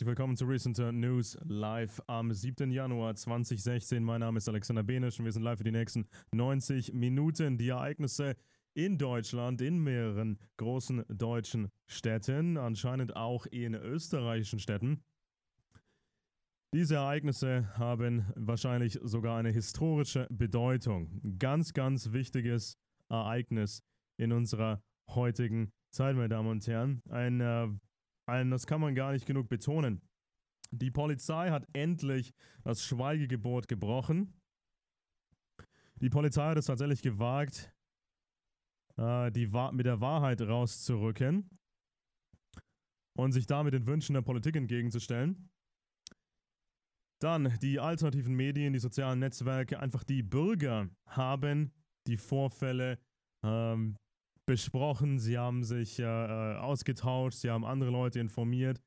Herzlich willkommen zu Recent News live am 7. Januar 2016. Mein Name ist Alexander Benisch und wir sind live für die nächsten 90 Minuten. Die Ereignisse in Deutschland, in mehreren großen deutschen Städten, anscheinend auch in österreichischen Städten. Diese Ereignisse haben wahrscheinlich sogar eine historische Bedeutung. Ganz, ganz wichtiges Ereignis in unserer heutigen Zeit, meine Damen und Herren. Ein äh, das kann man gar nicht genug betonen. Die Polizei hat endlich das Schweigegebot gebrochen. Die Polizei hat es tatsächlich gewagt, äh, die mit der Wahrheit rauszurücken und sich damit den Wünschen der Politik entgegenzustellen. Dann die alternativen Medien, die sozialen Netzwerke, einfach die Bürger haben die Vorfälle ähm, besprochen, sie haben sich äh, äh, ausgetauscht, sie haben andere Leute informiert.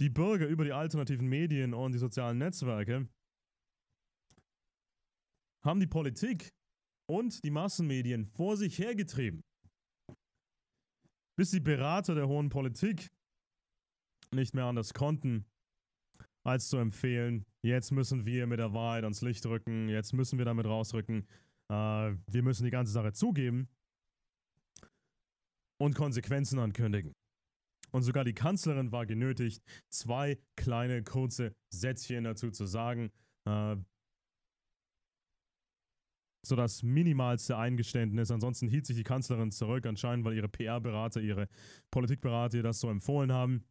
Die Bürger über die alternativen Medien und die sozialen Netzwerke haben die Politik und die Massenmedien vor sich hergetrieben. Bis die Berater der hohen Politik nicht mehr anders konnten, als zu empfehlen, jetzt müssen wir mit der Wahrheit ans Licht rücken, jetzt müssen wir damit rausrücken, äh, wir müssen die ganze Sache zugeben und Konsequenzen ankündigen. Und sogar die Kanzlerin war genötigt, zwei kleine kurze Sätzchen dazu zu sagen, äh, so das minimalste Eingeständnis. Ansonsten hielt sich die Kanzlerin zurück, anscheinend weil ihre PR-Berater, ihre Politikberater ihr das so empfohlen haben.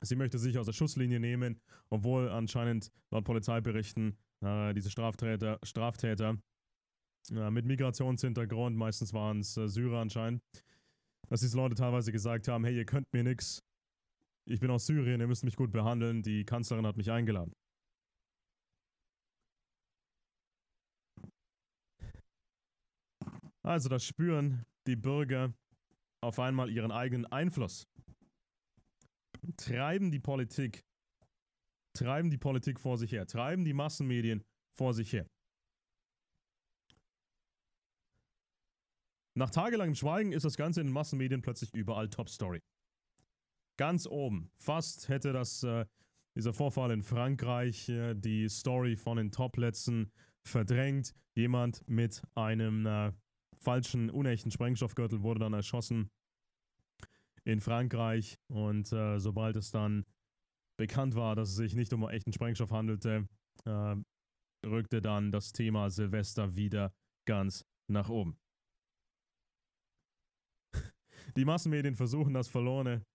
Sie möchte sich aus der Schusslinie nehmen, obwohl anscheinend laut Polizeiberichten äh, diese Straftäter, Straftäter äh, mit Migrationshintergrund, meistens waren es äh, Syrer anscheinend, dass diese Leute teilweise gesagt haben, hey, ihr könnt mir nichts. ich bin aus Syrien, ihr müsst mich gut behandeln, die Kanzlerin hat mich eingeladen. Also da spüren die Bürger auf einmal ihren eigenen Einfluss. Treiben die Politik, treiben die Politik vor sich her, treiben die Massenmedien vor sich her. Nach tagelangem Schweigen ist das Ganze in den Massenmedien plötzlich überall Top-Story. Ganz oben. Fast hätte das, äh, dieser Vorfall in Frankreich äh, die Story von den Top-Plätzen verdrängt. Jemand mit einem äh, falschen, unechten Sprengstoffgürtel wurde dann erschossen in Frankreich. Und äh, sobald es dann bekannt war, dass es sich nicht um echten Sprengstoff handelte, äh, rückte dann das Thema Silvester wieder ganz nach oben. Die Massenmedien versuchen das verlorene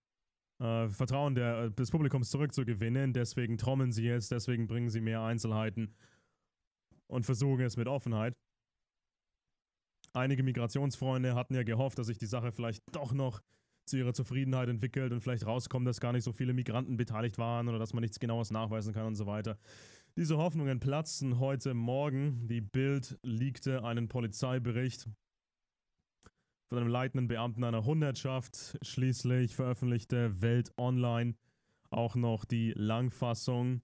äh, Vertrauen der, äh, des Publikums zurückzugewinnen. Deswegen trommeln sie jetzt, deswegen bringen sie mehr Einzelheiten und versuchen es mit Offenheit. Einige Migrationsfreunde hatten ja gehofft, dass sich die Sache vielleicht doch noch zu ihrer Zufriedenheit entwickelt und vielleicht rauskommt, dass gar nicht so viele Migranten beteiligt waren oder dass man nichts Genaues nachweisen kann und so weiter. Diese Hoffnungen platzen heute Morgen. Die Bild liegte einen Polizeibericht einem leitenden Beamten einer Hundertschaft. Schließlich veröffentlichte Welt Online auch noch die Langfassung,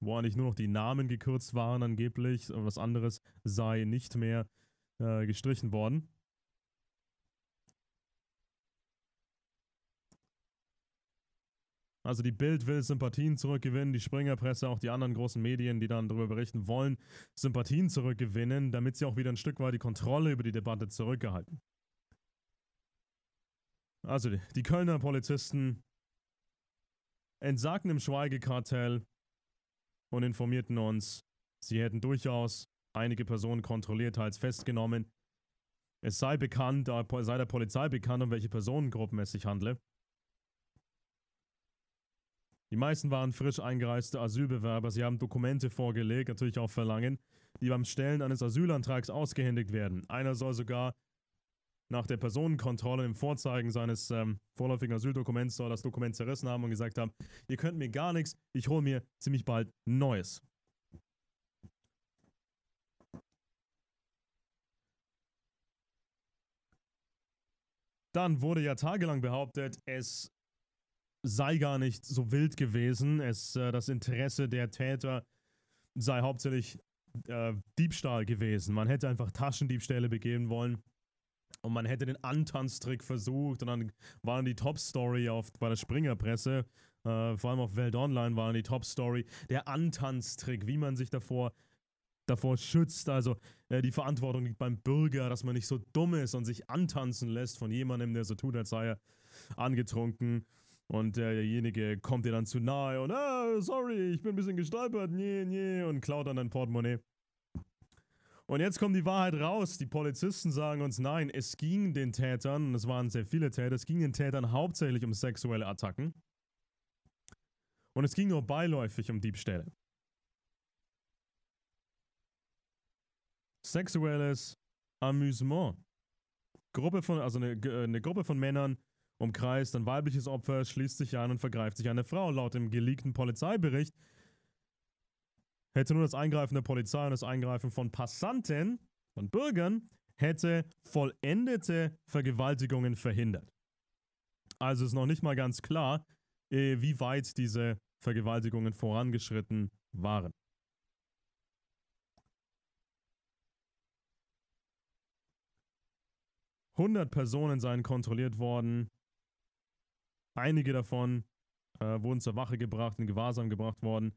wo eigentlich nur noch die Namen gekürzt waren angeblich, aber was anderes sei nicht mehr äh, gestrichen worden. Also die Bild will Sympathien zurückgewinnen, die Springerpresse, auch die anderen großen Medien, die dann darüber berichten wollen, Sympathien zurückgewinnen, damit sie auch wieder ein Stück weit die Kontrolle über die Debatte zurückgehalten. Also die Kölner Polizisten entsagten im Schweigekartell und informierten uns, sie hätten durchaus einige Personen kontrolliert, teils festgenommen. Es sei bekannt, sei der Polizei bekannt, um welche Personengruppen es sich handle. Die meisten waren frisch eingereiste Asylbewerber. Sie haben Dokumente vorgelegt, natürlich auch Verlangen, die beim Stellen eines Asylantrags ausgehändigt werden. Einer soll sogar nach der Personenkontrolle im Vorzeigen seines ähm, vorläufigen Asyldokuments soll das Dokument zerrissen haben und gesagt haben, ihr könnt mir gar nichts, ich hole mir ziemlich bald Neues. Dann wurde ja tagelang behauptet, es sei gar nicht so wild gewesen, es, äh, das Interesse der Täter sei hauptsächlich äh, Diebstahl gewesen. Man hätte einfach Taschendiebstähle begehen wollen und man hätte den Antanztrick versucht und dann waren die Top-Story bei der Springerpresse, äh, vor allem auf Welt Online waren die Top-Story, der Antanztrick, wie man sich davor davor schützt. Also äh, die Verantwortung liegt beim Bürger, dass man nicht so dumm ist und sich antanzen lässt von jemandem, der so tut, als sei er angetrunken. Und derjenige kommt dir dann zu nahe und, ah, sorry, ich bin ein bisschen gestolpert, nee, nee, und klaut dann dein Portemonnaie. Und jetzt kommt die Wahrheit raus. Die Polizisten sagen uns, nein, es ging den Tätern, und es waren sehr viele Täter, es ging den Tätern hauptsächlich um sexuelle Attacken. Und es ging nur beiläufig um Diebstähle. Sexuelles Amüsement. Gruppe von, also eine, äh, eine Gruppe von Männern umkreist ein weibliches Opfer, schließt sich an und vergreift sich eine Frau. Laut dem geleakten Polizeibericht hätte nur das Eingreifen der Polizei und das Eingreifen von Passanten, von Bürgern, hätte vollendete Vergewaltigungen verhindert. Also ist noch nicht mal ganz klar, äh, wie weit diese Vergewaltigungen vorangeschritten waren. Hundert Personen seien kontrolliert worden. Einige davon äh, wurden zur Wache gebracht, in Gewahrsam gebracht worden.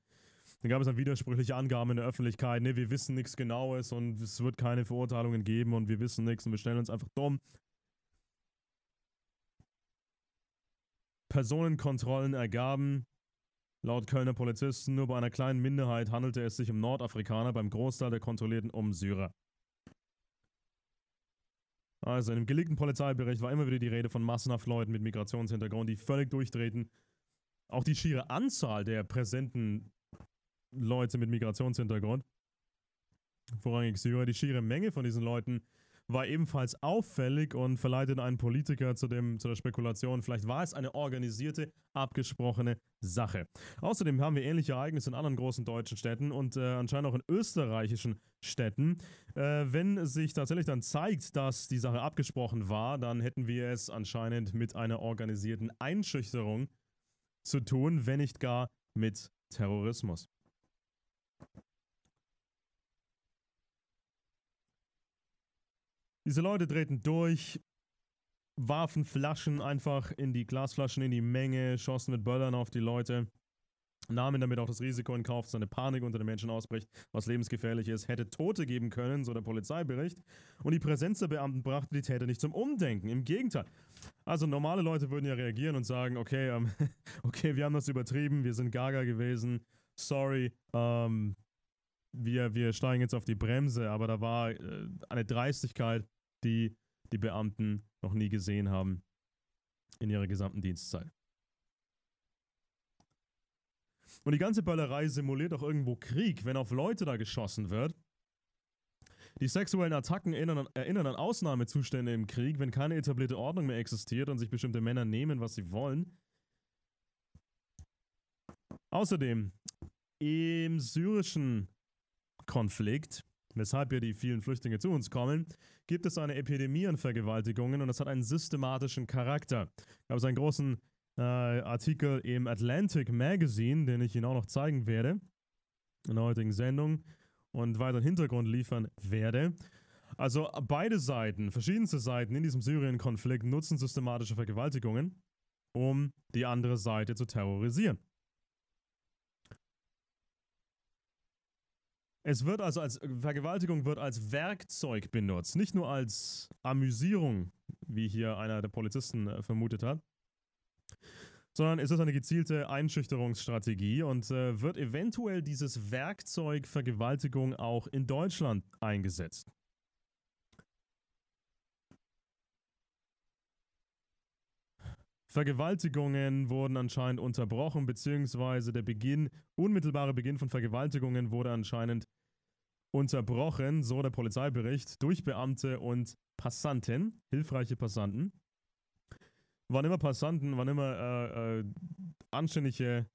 Dann gab es dann widersprüchliche Angaben in der Öffentlichkeit, ne, wir wissen nichts Genaues und es wird keine Verurteilungen geben und wir wissen nichts und wir stellen uns einfach dumm. Personenkontrollen ergaben, laut Kölner Polizisten, nur bei einer kleinen Minderheit handelte es sich um Nordafrikaner, beim Großteil der Kontrollierten um Syrer. Also, in dem gelegten Polizeibericht war immer wieder die Rede von massenhaft Leuten mit Migrationshintergrund, die völlig durchdrehten. Auch die schiere Anzahl der präsenten Leute mit Migrationshintergrund, vorrangig Syrer, die schiere Menge von diesen Leuten war ebenfalls auffällig und verleitet einen Politiker zu, dem, zu der Spekulation, vielleicht war es eine organisierte, abgesprochene Sache. Außerdem haben wir ähnliche Ereignisse in anderen großen deutschen Städten und äh, anscheinend auch in österreichischen Städten. Äh, wenn sich tatsächlich dann zeigt, dass die Sache abgesprochen war, dann hätten wir es anscheinend mit einer organisierten Einschüchterung zu tun, wenn nicht gar mit Terrorismus. Diese Leute drehten durch, warfen Flaschen einfach in die Glasflaschen in die Menge, schossen mit Böllern auf die Leute, nahmen damit auch das Risiko in Kauf, dass eine Panik unter den Menschen ausbricht, was lebensgefährlich ist, hätte Tote geben können, so der Polizeibericht. Und die Präsenz der Beamten brachte die Täter nicht zum Umdenken, im Gegenteil. Also normale Leute würden ja reagieren und sagen, okay, ähm, okay, wir haben das übertrieben, wir sind gaga gewesen, sorry, ähm, wir, wir steigen jetzt auf die Bremse, aber da war äh, eine Dreistigkeit, die die Beamten noch nie gesehen haben in ihrer gesamten Dienstzeit. Und die ganze Ballerei simuliert auch irgendwo Krieg, wenn auf Leute da geschossen wird. Die sexuellen Attacken erinnern, erinnern an Ausnahmezustände im Krieg, wenn keine etablierte Ordnung mehr existiert und sich bestimmte Männer nehmen, was sie wollen. Außerdem, im syrischen Konflikt weshalb ja die vielen Flüchtlinge zu uns kommen, gibt es eine Epidemie an Vergewaltigungen und das hat einen systematischen Charakter. Gab es einen großen äh, Artikel im Atlantic Magazine, den ich Ihnen auch noch zeigen werde in der heutigen Sendung und weiteren Hintergrund liefern werde. Also beide Seiten, verschiedenste Seiten in diesem Syrien-Konflikt nutzen systematische Vergewaltigungen, um die andere Seite zu terrorisieren. Es wird also als Vergewaltigung wird als Werkzeug benutzt, nicht nur als Amüsierung, wie hier einer der Polizisten äh, vermutet hat, sondern es ist eine gezielte Einschüchterungsstrategie und äh, wird eventuell dieses Werkzeug Vergewaltigung auch in Deutschland eingesetzt. Vergewaltigungen wurden anscheinend unterbrochen, beziehungsweise der Beginn, unmittelbare Beginn von Vergewaltigungen wurde anscheinend unterbrochen, so der Polizeibericht, durch Beamte und Passanten, hilfreiche Passanten. Wann immer Passanten, wann immer äh, äh, anständige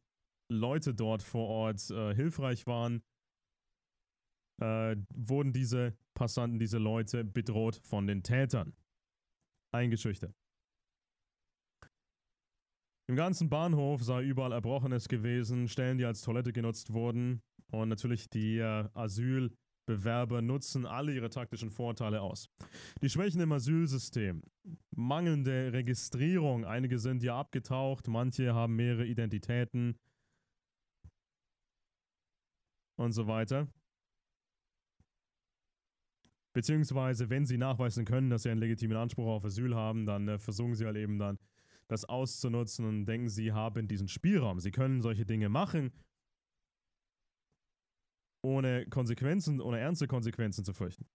Leute dort vor Ort äh, hilfreich waren, äh, wurden diese Passanten, diese Leute bedroht von den Tätern. Eingeschüchtert. Im ganzen Bahnhof sei überall Erbrochenes gewesen, Stellen, die als Toilette genutzt wurden. Und natürlich die äh, Asylbewerber nutzen alle ihre taktischen Vorteile aus. Die Schwächen im Asylsystem, mangelnde Registrierung, einige sind ja abgetaucht, manche haben mehrere Identitäten und so weiter. Beziehungsweise, wenn sie nachweisen können, dass sie einen legitimen Anspruch auf Asyl haben, dann äh, versuchen sie halt eben dann das auszunutzen und denken, sie haben diesen Spielraum. Sie können solche Dinge machen, ohne Konsequenzen, ohne ernste Konsequenzen zu fürchten.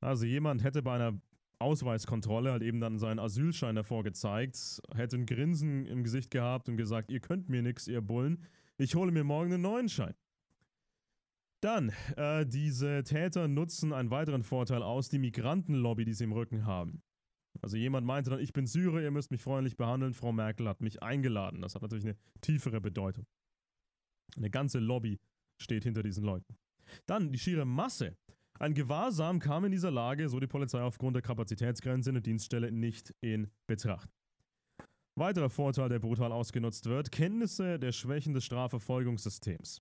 Also jemand hätte bei einer Ausweiskontrolle halt eben dann seinen Asylschein davor gezeigt, hätte ein Grinsen im Gesicht gehabt und gesagt, ihr könnt mir nichts, ihr Bullen, ich hole mir morgen einen neuen Schein. Dann, äh, diese Täter nutzen einen weiteren Vorteil aus, die Migrantenlobby, die sie im Rücken haben. Also jemand meinte dann, ich bin Syrer, ihr müsst mich freundlich behandeln, Frau Merkel hat mich eingeladen. Das hat natürlich eine tiefere Bedeutung. Eine ganze Lobby steht hinter diesen Leuten. Dann die schiere Masse. Ein Gewahrsam kam in dieser Lage, so die Polizei aufgrund der Kapazitätsgrenze, in der Dienststelle nicht in Betracht. Weiterer Vorteil, der brutal ausgenutzt wird, Kenntnisse der Schwächen des Strafverfolgungssystems.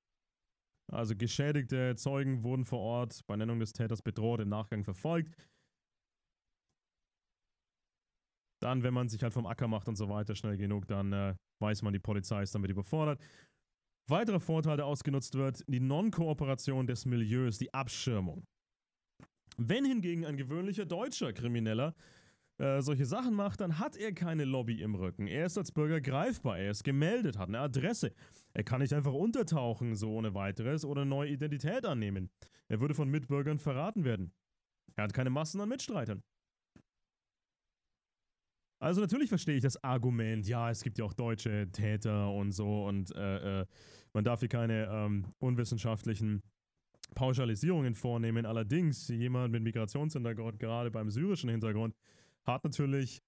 Also geschädigte Zeugen wurden vor Ort bei Nennung des Täters bedroht, im Nachgang verfolgt dann, wenn man sich halt vom Acker macht und so weiter schnell genug, dann äh, weiß man, die Polizei ist damit überfordert. Weiterer Vorteil, der ausgenutzt wird, die Non-Kooperation des Milieus, die Abschirmung. Wenn hingegen ein gewöhnlicher deutscher Krimineller äh, solche Sachen macht, dann hat er keine Lobby im Rücken. Er ist als Bürger greifbar, er ist gemeldet, hat eine Adresse. Er kann nicht einfach untertauchen, so ohne weiteres, oder eine neue Identität annehmen. Er würde von Mitbürgern verraten werden. Er hat keine Massen an Mitstreitern. Also natürlich verstehe ich das Argument, ja, es gibt ja auch deutsche Täter und so und äh, äh, man darf hier keine ähm, unwissenschaftlichen Pauschalisierungen vornehmen. Allerdings, jemand mit Migrationshintergrund, gerade beim syrischen Hintergrund, hat natürlich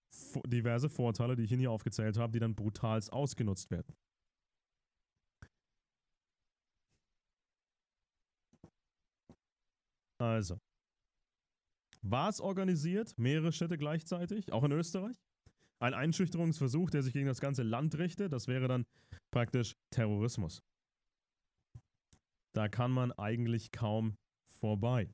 diverse Vorteile, die ich Ihnen hier aufgezählt habe, die dann brutalst ausgenutzt werden. Also. War es organisiert? Mehrere Städte gleichzeitig? Auch in Österreich? Ein Einschüchterungsversuch, der sich gegen das ganze Land richtet, das wäre dann praktisch Terrorismus. Da kann man eigentlich kaum vorbei.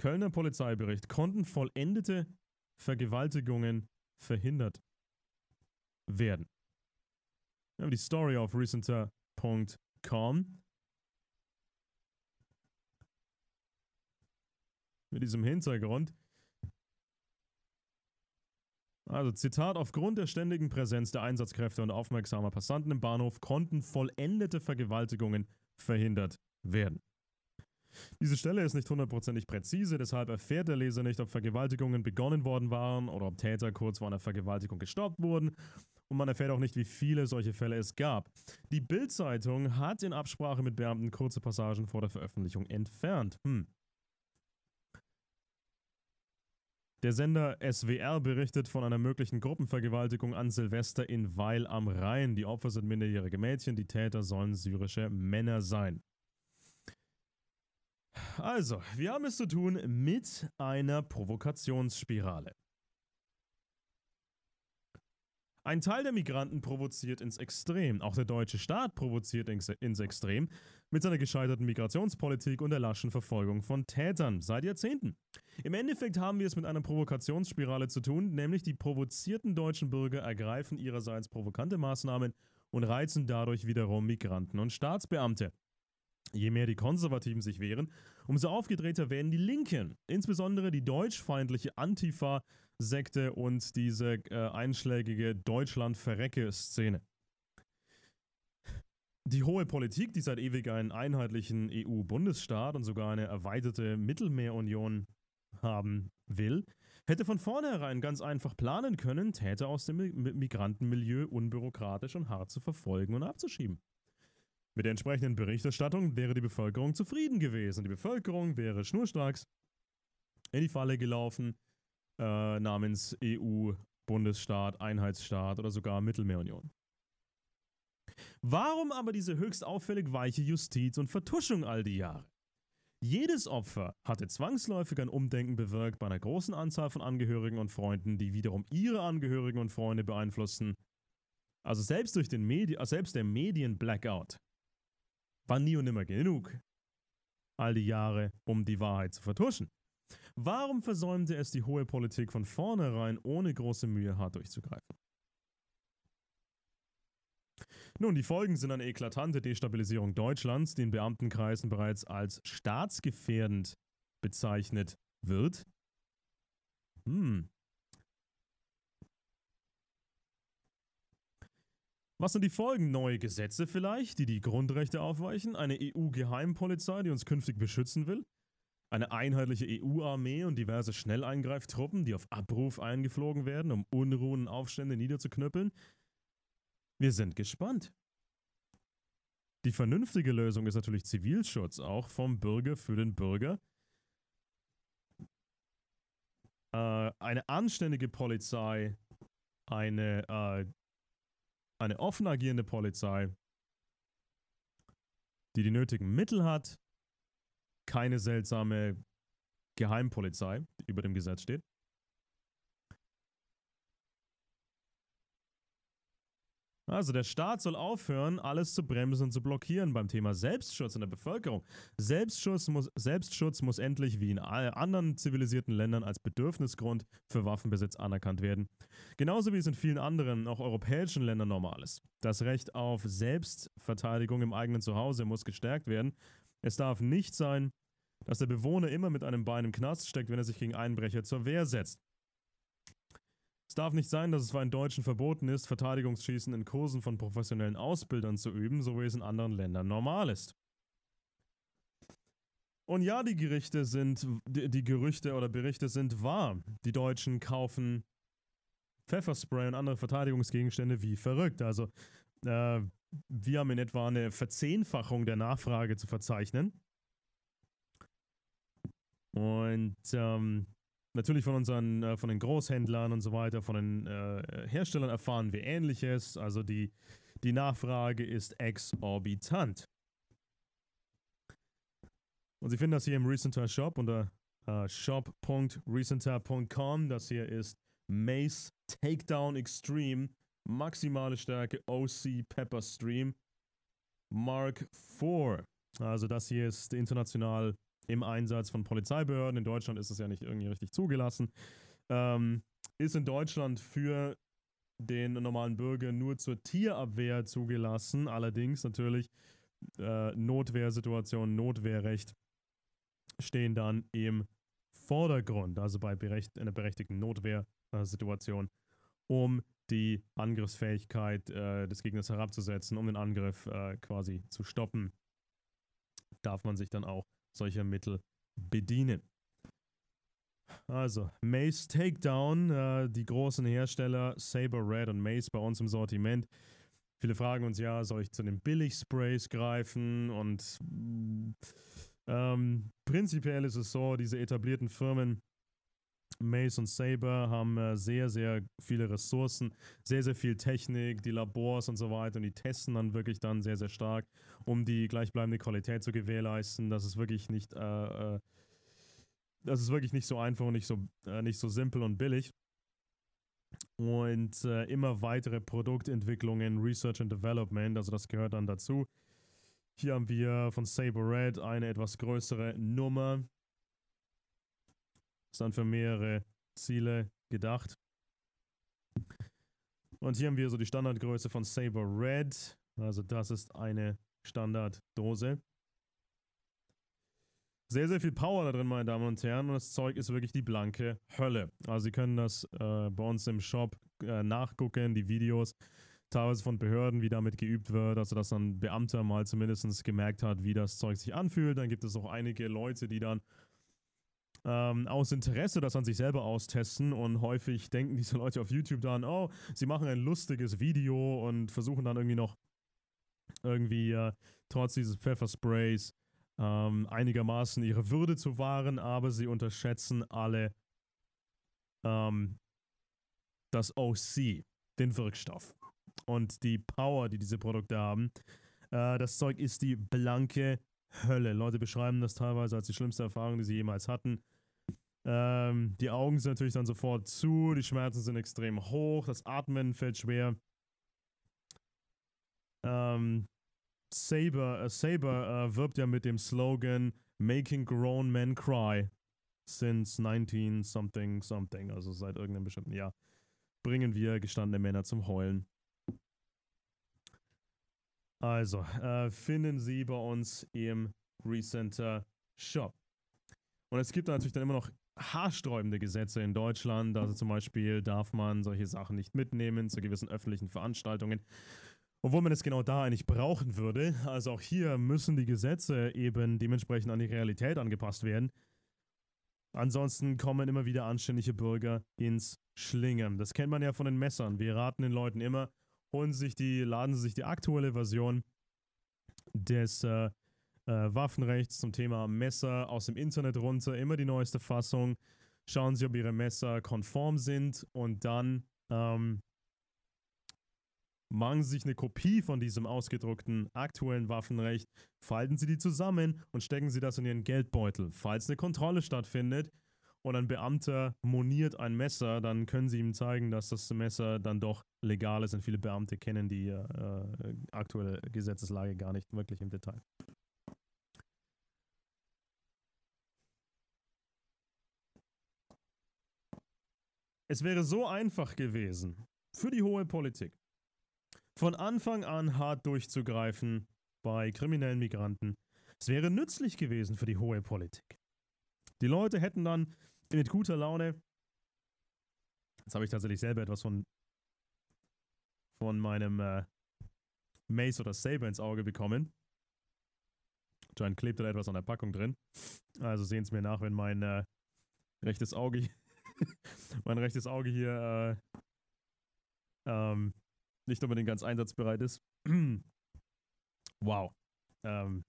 Kölner Polizeibericht konnten vollendete Vergewaltigungen verhindert werden. Wir haben die Story auf recenter.com. Mit diesem Hintergrund also Zitat, aufgrund der ständigen Präsenz der Einsatzkräfte und aufmerksamer Passanten im Bahnhof konnten vollendete Vergewaltigungen verhindert werden. Diese Stelle ist nicht hundertprozentig präzise, deshalb erfährt der Leser nicht, ob Vergewaltigungen begonnen worden waren oder ob Täter kurz vor einer Vergewaltigung gestoppt wurden. Und man erfährt auch nicht, wie viele solche Fälle es gab. Die Bild-Zeitung hat in Absprache mit Beamten kurze Passagen vor der Veröffentlichung entfernt. Hm. Der Sender SWR berichtet von einer möglichen Gruppenvergewaltigung an Silvester in Weil am Rhein. Die Opfer sind minderjährige Mädchen, die Täter sollen syrische Männer sein. Also, wir haben es zu tun mit einer Provokationsspirale. Ein Teil der Migranten provoziert ins Extrem. Auch der deutsche Staat provoziert ins Extrem mit seiner gescheiterten Migrationspolitik und der laschen Verfolgung von Tätern seit Jahrzehnten. Im Endeffekt haben wir es mit einer Provokationsspirale zu tun, nämlich die provozierten deutschen Bürger ergreifen ihrerseits provokante Maßnahmen und reizen dadurch wiederum Migranten und Staatsbeamte. Je mehr die Konservativen sich wehren, umso aufgedrehter werden die Linken, insbesondere die deutschfeindliche Antifa, Sekte und diese äh, einschlägige Deutschland-Verrecke-Szene. Die hohe Politik, die seit ewig einen einheitlichen EU-Bundesstaat und sogar eine erweiterte Mittelmeerunion haben will, hätte von vornherein ganz einfach planen können, Täter aus dem Migrantenmilieu unbürokratisch und hart zu verfolgen und abzuschieben. Mit der entsprechenden Berichterstattung wäre die Bevölkerung zufrieden gewesen. Die Bevölkerung wäre schnurstracks in die Falle gelaufen äh, namens EU, Bundesstaat, Einheitsstaat oder sogar Mittelmeerunion. Warum aber diese höchst auffällig weiche Justiz und Vertuschung all die Jahre? Jedes Opfer hatte zwangsläufig ein Umdenken bewirkt bei einer großen Anzahl von Angehörigen und Freunden, die wiederum ihre Angehörigen und Freunde beeinflussten. Also selbst durch den Medi äh, selbst der Medien-Blackout war nie und nimmer genug, all die Jahre, um die Wahrheit zu vertuschen. Warum versäumte es die hohe Politik von vornherein ohne große Mühe hart durchzugreifen? Nun, die Folgen sind eine eklatante Destabilisierung Deutschlands, die in Beamtenkreisen bereits als staatsgefährdend bezeichnet wird. Hm. Was sind die Folgen? Neue Gesetze vielleicht, die die Grundrechte aufweichen? Eine EU-Geheimpolizei, die uns künftig beschützen will? eine einheitliche EU-Armee und diverse Schnelleingreiftruppen, die auf Abruf eingeflogen werden, um Unruhen und Aufstände niederzuknüppeln? Wir sind gespannt. Die vernünftige Lösung ist natürlich Zivilschutz, auch vom Bürger für den Bürger. Äh, eine anständige Polizei, eine, äh, eine offen agierende Polizei, die die nötigen Mittel hat, keine seltsame Geheimpolizei, die über dem Gesetz steht. Also der Staat soll aufhören, alles zu bremsen und zu blockieren beim Thema Selbstschutz in der Bevölkerung. Selbstschutz muss, Selbstschutz muss endlich wie in allen anderen zivilisierten Ländern als Bedürfnisgrund für Waffenbesitz anerkannt werden. Genauso wie es in vielen anderen, auch europäischen Ländern normal ist. Das Recht auf Selbstverteidigung im eigenen Zuhause muss gestärkt werden. Es darf nicht sein, dass der Bewohner immer mit einem Bein im Knast steckt, wenn er sich gegen Einbrecher zur Wehr setzt. Es darf nicht sein, dass es für einen Deutschen verboten ist, Verteidigungsschießen in Kursen von professionellen Ausbildern zu üben, so wie es in anderen Ländern normal ist. Und ja, die Gerichte sind, die Gerüchte oder Berichte sind wahr. Die Deutschen kaufen Pfefferspray und andere Verteidigungsgegenstände wie verrückt. Also äh, wir haben in etwa eine Verzehnfachung der Nachfrage zu verzeichnen. Und ähm, natürlich von unseren, äh, von den Großhändlern und so weiter, von den äh, Herstellern erfahren wir Ähnliches. Also die, die Nachfrage ist exorbitant. Und Sie finden das hier im Recenter Shop unter äh, shop.recenter.com. Das hier ist Mace Takedown Extreme, maximale Stärke OC Pepper Stream Mark IV. Also das hier ist international im Einsatz von Polizeibehörden. In Deutschland ist es ja nicht irgendwie richtig zugelassen. Ähm, ist in Deutschland für den normalen Bürger nur zur Tierabwehr zugelassen, allerdings natürlich äh, Notwehrsituationen, Notwehrrecht stehen dann im Vordergrund, also bei berecht, einer berechtigten Notwehrsituation, um die Angriffsfähigkeit äh, des Gegners herabzusetzen, um den Angriff äh, quasi zu stoppen, darf man sich dann auch solcher Mittel bedienen. Also, Mace Takedown, äh, die großen Hersteller Saber Red und Mace bei uns im Sortiment. Viele fragen uns ja, soll ich zu den Billigsprays greifen? Und ähm, prinzipiell ist es so, diese etablierten Firmen Mace und Saber haben äh, sehr, sehr viele Ressourcen, sehr, sehr viel Technik, die Labors und so weiter und die testen dann wirklich dann sehr, sehr stark, um die gleichbleibende Qualität zu gewährleisten, dass es wirklich nicht, äh, äh, das ist wirklich nicht so einfach und nicht so, äh, nicht so simpel und billig. Und äh, immer weitere Produktentwicklungen, Research and Development, also das gehört dann dazu. Hier haben wir von Saber Red eine etwas größere Nummer, ist dann für mehrere Ziele gedacht. Und hier haben wir so die Standardgröße von Saber Red. Also das ist eine Standarddose. Sehr, sehr viel Power da drin, meine Damen und Herren. Und das Zeug ist wirklich die blanke Hölle. Also Sie können das äh, bei uns im Shop äh, nachgucken, die Videos. Teilweise von Behörden, wie damit geübt wird, also dass dann ein Beamter mal zumindest gemerkt hat, wie das Zeug sich anfühlt. Dann gibt es auch einige Leute, die dann ähm, aus Interesse das an sich selber austesten und häufig denken diese Leute auf YouTube dann, oh, sie machen ein lustiges Video und versuchen dann irgendwie noch irgendwie äh, trotz dieses Pfeffersprays ähm, einigermaßen ihre Würde zu wahren, aber sie unterschätzen alle ähm, das OC, den Wirkstoff und die Power, die diese Produkte haben. Äh, das Zeug ist die blanke Hölle. Leute beschreiben das teilweise als die schlimmste Erfahrung, die sie jemals hatten. Ähm, die Augen sind natürlich dann sofort zu, die Schmerzen sind extrem hoch, das Atmen fällt schwer. Ähm, Saber, äh, Saber äh, wirbt ja mit dem Slogan Making Grown Men Cry since 19 something something, also seit irgendeinem bestimmten Jahr, bringen wir gestandene Männer zum Heulen. Also, äh, finden Sie bei uns im Recenter Shop. Und es gibt natürlich dann immer noch haarsträubende Gesetze in Deutschland. Also zum Beispiel darf man solche Sachen nicht mitnehmen zu gewissen öffentlichen Veranstaltungen. Obwohl man es genau da eigentlich brauchen würde. Also auch hier müssen die Gesetze eben dementsprechend an die Realität angepasst werden. Ansonsten kommen immer wieder anständige Bürger ins Schlingern. Das kennt man ja von den Messern. Wir raten den Leuten immer, holen sich die, laden sich die aktuelle Version des äh, äh, Waffenrechts zum Thema Messer aus dem Internet runter, immer die neueste Fassung, schauen sie, ob ihre Messer konform sind und dann ähm, machen sie sich eine Kopie von diesem ausgedruckten aktuellen Waffenrecht, falten sie die zusammen und stecken sie das in ihren Geldbeutel. Falls eine Kontrolle stattfindet, und ein Beamter moniert ein Messer, dann können sie ihm zeigen, dass das Messer dann doch legal ist. Und viele Beamte kennen die äh, äh, aktuelle Gesetzeslage gar nicht wirklich im Detail. Es wäre so einfach gewesen, für die hohe Politik, von Anfang an hart durchzugreifen bei kriminellen Migranten. Es wäre nützlich gewesen für die hohe Politik. Die Leute hätten dann mit guter Laune. Jetzt habe ich tatsächlich selber etwas von, von meinem äh, Mace oder Saber ins Auge bekommen. Dann klebt da etwas an der Packung drin. Also sehen es mir nach, wenn mein äh, rechtes Auge mein rechtes Auge hier äh, ähm, nicht unbedingt ganz einsatzbereit ist. wow. Ähm,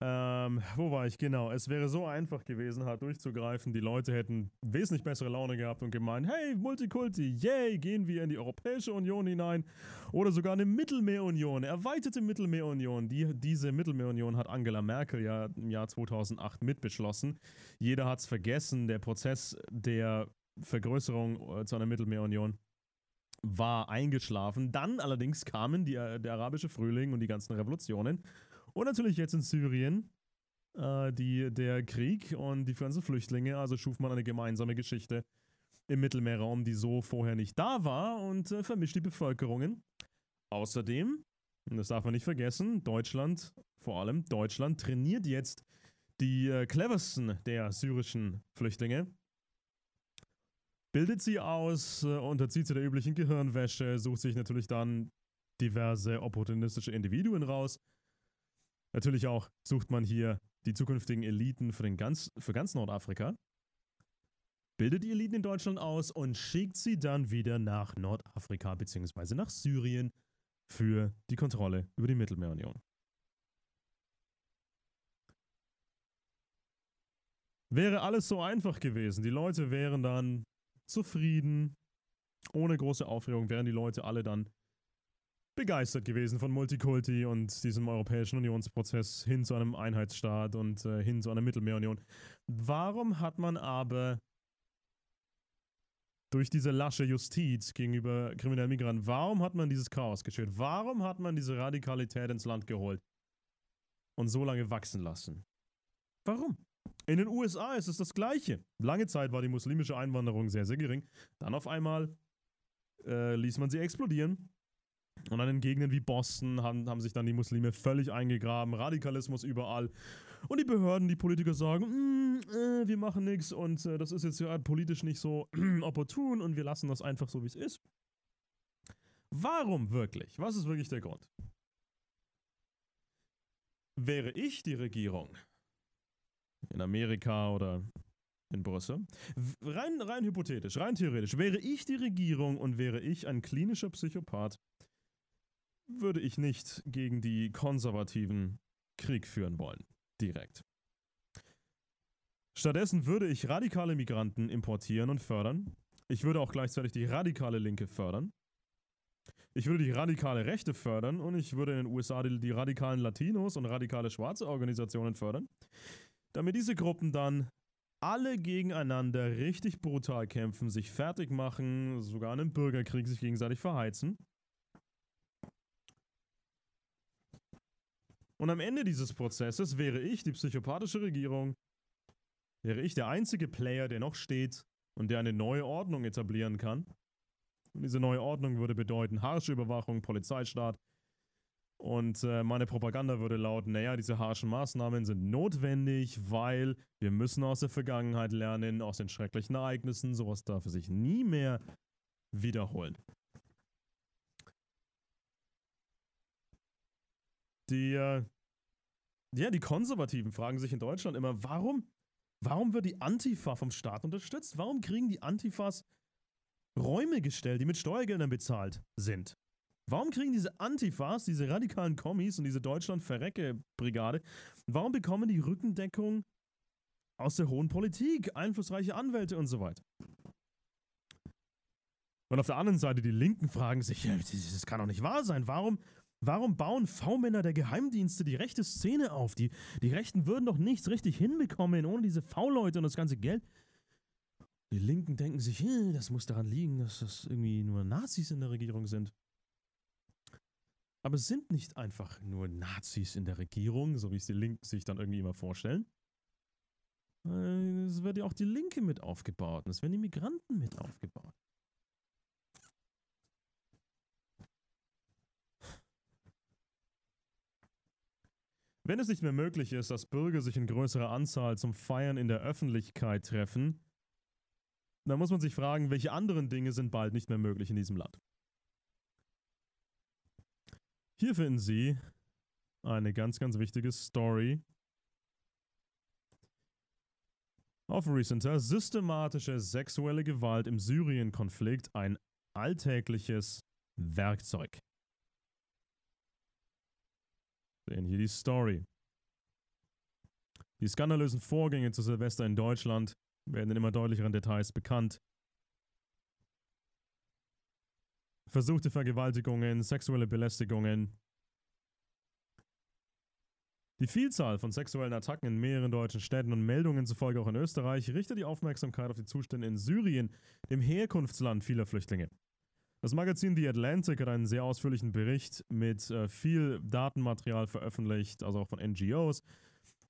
ähm, wo war ich? Genau. Es wäre so einfach gewesen, hart durchzugreifen. Die Leute hätten wesentlich bessere Laune gehabt und gemeint, hey, Multikulti, yay, gehen wir in die Europäische Union hinein. Oder sogar eine Mittelmeerunion, erweiterte Mittelmeerunion. Die, diese Mittelmeerunion hat Angela Merkel ja im Jahr 2008 mitbeschlossen. Jeder hat es vergessen, der Prozess der Vergrößerung äh, zu einer Mittelmeerunion war eingeschlafen. Dann allerdings kamen die, äh, der arabische Frühling und die ganzen Revolutionen und natürlich jetzt in Syrien äh, die, der Krieg und die ganzen Flüchtlinge. Also schuf man eine gemeinsame Geschichte im Mittelmeerraum, die so vorher nicht da war und äh, vermischt die Bevölkerungen. Außerdem, das darf man nicht vergessen, Deutschland, vor allem Deutschland, trainiert jetzt die äh, cleversten der syrischen Flüchtlinge. Bildet sie aus, äh, unterzieht sie der üblichen Gehirnwäsche, sucht sich natürlich dann diverse opportunistische Individuen raus, Natürlich auch sucht man hier die zukünftigen Eliten für, den ganz, für ganz Nordafrika, bildet die Eliten in Deutschland aus und schickt sie dann wieder nach Nordafrika bzw. nach Syrien für die Kontrolle über die Mittelmeerunion. Wäre alles so einfach gewesen. Die Leute wären dann zufrieden, ohne große Aufregung, wären die Leute alle dann begeistert gewesen von Multikulti und diesem europäischen Unionsprozess hin zu einem Einheitsstaat und äh, hin zu einer Mittelmeerunion. Warum hat man aber durch diese lasche Justiz gegenüber kriminellen Migranten, warum hat man dieses Chaos geschürt? Warum hat man diese Radikalität ins Land geholt und so lange wachsen lassen? Warum? In den USA ist es das Gleiche. Lange Zeit war die muslimische Einwanderung sehr, sehr gering. Dann auf einmal äh, ließ man sie explodieren und dann in Gegenden wie Boston haben, haben sich dann die Muslime völlig eingegraben, Radikalismus überall. Und die Behörden, die Politiker sagen, mm, äh, wir machen nichts und äh, das ist jetzt ja politisch nicht so opportun und wir lassen das einfach so, wie es ist. Warum wirklich? Was ist wirklich der Grund? Wäre ich die Regierung in Amerika oder in Brüssel. Rein, rein hypothetisch, rein theoretisch, wäre ich die Regierung und wäre ich ein klinischer Psychopath, würde ich nicht gegen die Konservativen Krieg führen wollen. Direkt. Stattdessen würde ich radikale Migranten importieren und fördern. Ich würde auch gleichzeitig die radikale Linke fördern. Ich würde die radikale Rechte fördern und ich würde in den USA die, die radikalen Latinos und radikale schwarze Organisationen fördern, damit diese Gruppen dann alle gegeneinander richtig brutal kämpfen, sich fertig machen, sogar einen Bürgerkrieg sich gegenseitig verheizen Und am Ende dieses Prozesses wäre ich, die psychopathische Regierung, wäre ich der einzige Player, der noch steht und der eine neue Ordnung etablieren kann. Und diese neue Ordnung würde bedeuten harsche Überwachung, Polizeistaat. Und äh, meine Propaganda würde lauten, naja, diese harschen Maßnahmen sind notwendig, weil wir müssen aus der Vergangenheit lernen, aus den schrecklichen Ereignissen, sowas darf sich nie mehr wiederholen. Die, ja, die Konservativen fragen sich in Deutschland immer, warum, warum wird die Antifa vom Staat unterstützt? Warum kriegen die Antifas Räume gestellt, die mit Steuergeldern bezahlt sind? Warum kriegen diese Antifas, diese radikalen Kommis und diese Deutschland-Verrecke-Brigade, warum bekommen die Rückendeckung aus der hohen Politik, einflussreiche Anwälte und so weiter? Und auf der anderen Seite, die Linken fragen sich, das kann doch nicht wahr sein. Warum Warum bauen V-Männer der Geheimdienste die rechte Szene auf? Die, die Rechten würden doch nichts richtig hinbekommen ohne diese V-Leute und das ganze Geld. Die Linken denken sich, hey, hm, das muss daran liegen, dass das irgendwie nur Nazis in der Regierung sind. Aber es sind nicht einfach nur Nazis in der Regierung, so wie es die Linken sich dann irgendwie immer vorstellen. Äh, es wird ja auch die Linke mit aufgebaut und es werden die Migranten mit aufgebaut. Wenn es nicht mehr möglich ist, dass Bürger sich in größerer Anzahl zum Feiern in der Öffentlichkeit treffen, dann muss man sich fragen, welche anderen Dinge sind bald nicht mehr möglich in diesem Land. Hier finden Sie eine ganz, ganz wichtige Story Auf Recenter systematische sexuelle Gewalt im Syrien-Konflikt ein alltägliches Werkzeug. Sehen hier die Story. Die skandalösen Vorgänge zu Silvester in Deutschland werden in immer deutlicheren Details bekannt. Versuchte Vergewaltigungen, sexuelle Belästigungen. Die Vielzahl von sexuellen Attacken in mehreren deutschen Städten und Meldungen zufolge auch in Österreich richtet die Aufmerksamkeit auf die Zustände in Syrien, dem Herkunftsland vieler Flüchtlinge. Das Magazin The Atlantic hat einen sehr ausführlichen Bericht mit äh, viel Datenmaterial veröffentlicht, also auch von NGOs,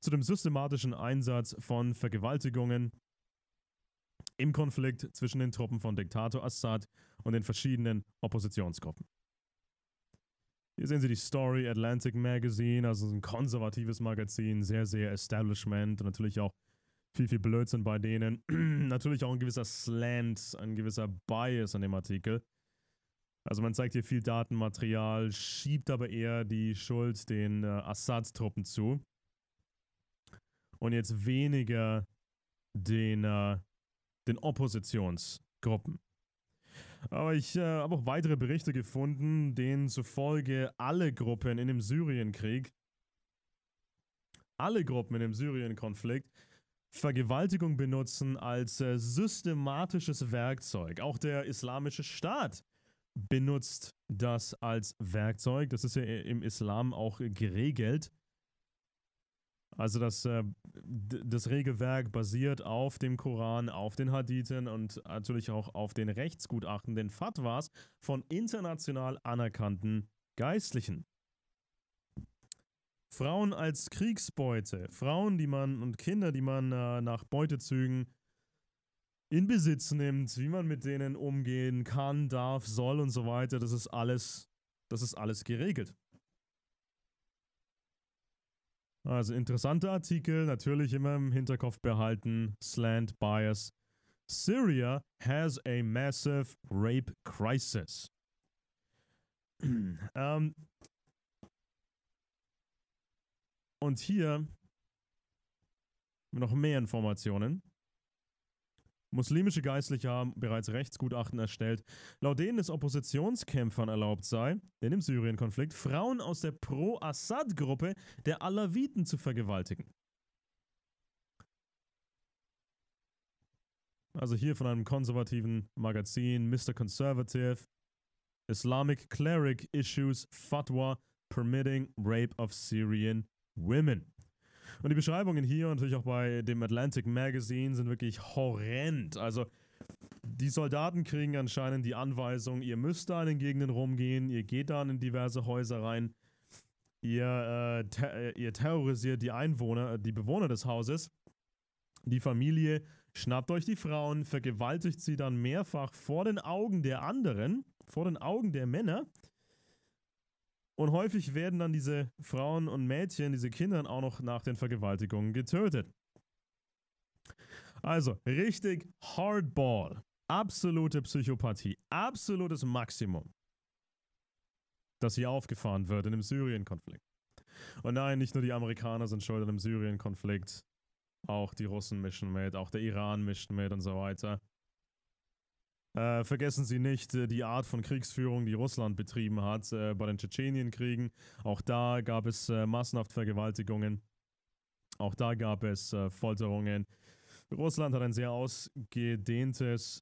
zu dem systematischen Einsatz von Vergewaltigungen im Konflikt zwischen den Truppen von Diktator Assad und den verschiedenen Oppositionsgruppen. Hier sehen Sie die Story Atlantic Magazine, also ein konservatives Magazin, sehr, sehr Establishment und natürlich auch viel, viel Blödsinn bei denen. natürlich auch ein gewisser Slant, ein gewisser Bias an dem Artikel. Also man zeigt hier viel Datenmaterial, schiebt aber eher die Schuld den äh, Assad-Truppen zu. Und jetzt weniger den, äh, den Oppositionsgruppen. Aber ich äh, habe auch weitere Berichte gefunden, denen zufolge alle Gruppen in dem Syrienkrieg, alle Gruppen in dem Syrienkonflikt Vergewaltigung benutzen als äh, systematisches Werkzeug. Auch der Islamische Staat benutzt das als Werkzeug. Das ist ja im Islam auch geregelt. Also das, äh, das Regelwerk basiert auf dem Koran, auf den Hadithen und natürlich auch auf den Rechtsgutachten, den Fatwas von international anerkannten Geistlichen. Frauen als Kriegsbeute, Frauen, die man und Kinder, die man äh, nach Beutezügen in Besitz nimmt, wie man mit denen umgehen kann, darf, soll und so weiter, das ist alles, das ist alles geregelt. Also interessanter Artikel, natürlich immer im Hinterkopf behalten, Slant Bias. Syria has a massive rape crisis. ähm, und hier noch mehr Informationen. Muslimische Geistliche haben bereits Rechtsgutachten erstellt, laut denen es Oppositionskämpfern erlaubt sei, in dem Syrien-Konflikt Frauen aus der Pro-Assad-Gruppe der Alawiten zu vergewaltigen. Also hier von einem konservativen Magazin, Mr. Conservative, Islamic Cleric Issues Fatwa Permitting Rape of Syrian Women. Und die Beschreibungen hier und natürlich auch bei dem Atlantic Magazine sind wirklich horrend. Also die Soldaten kriegen anscheinend die Anweisung, ihr müsst da in den Gegenden rumgehen, ihr geht da in diverse Häuser rein, ihr, äh, ter äh, ihr terrorisiert die Einwohner, äh, die Bewohner des Hauses, die Familie, schnappt euch die Frauen, vergewaltigt sie dann mehrfach vor den Augen der anderen, vor den Augen der Männer und häufig werden dann diese Frauen und Mädchen, diese Kinder auch noch nach den Vergewaltigungen getötet. Also, richtig Hardball. Absolute Psychopathie. Absolutes Maximum. Das hier aufgefahren wird in dem Syrien-Konflikt. Und nein, nicht nur die Amerikaner sind schuld an dem Syrien-Konflikt. Auch die Russen mischen mit, auch der Iran mischt mit und so weiter. Äh, vergessen Sie nicht äh, die Art von Kriegsführung, die Russland betrieben hat äh, bei den Tschetschenienkriegen. Auch da gab es äh, massenhaft Vergewaltigungen. Auch da gab es äh, Folterungen. Russland hat ein sehr ausgedehntes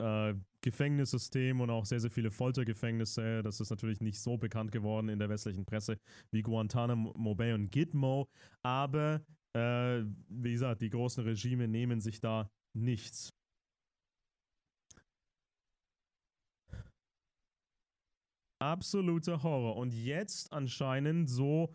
äh, Gefängnissystem und auch sehr, sehr viele Foltergefängnisse. Das ist natürlich nicht so bekannt geworden in der westlichen Presse wie Guantanamo Bay und Gitmo. Aber wie gesagt, die großen Regime nehmen sich da nichts. Absoluter Horror. Und jetzt anscheinend so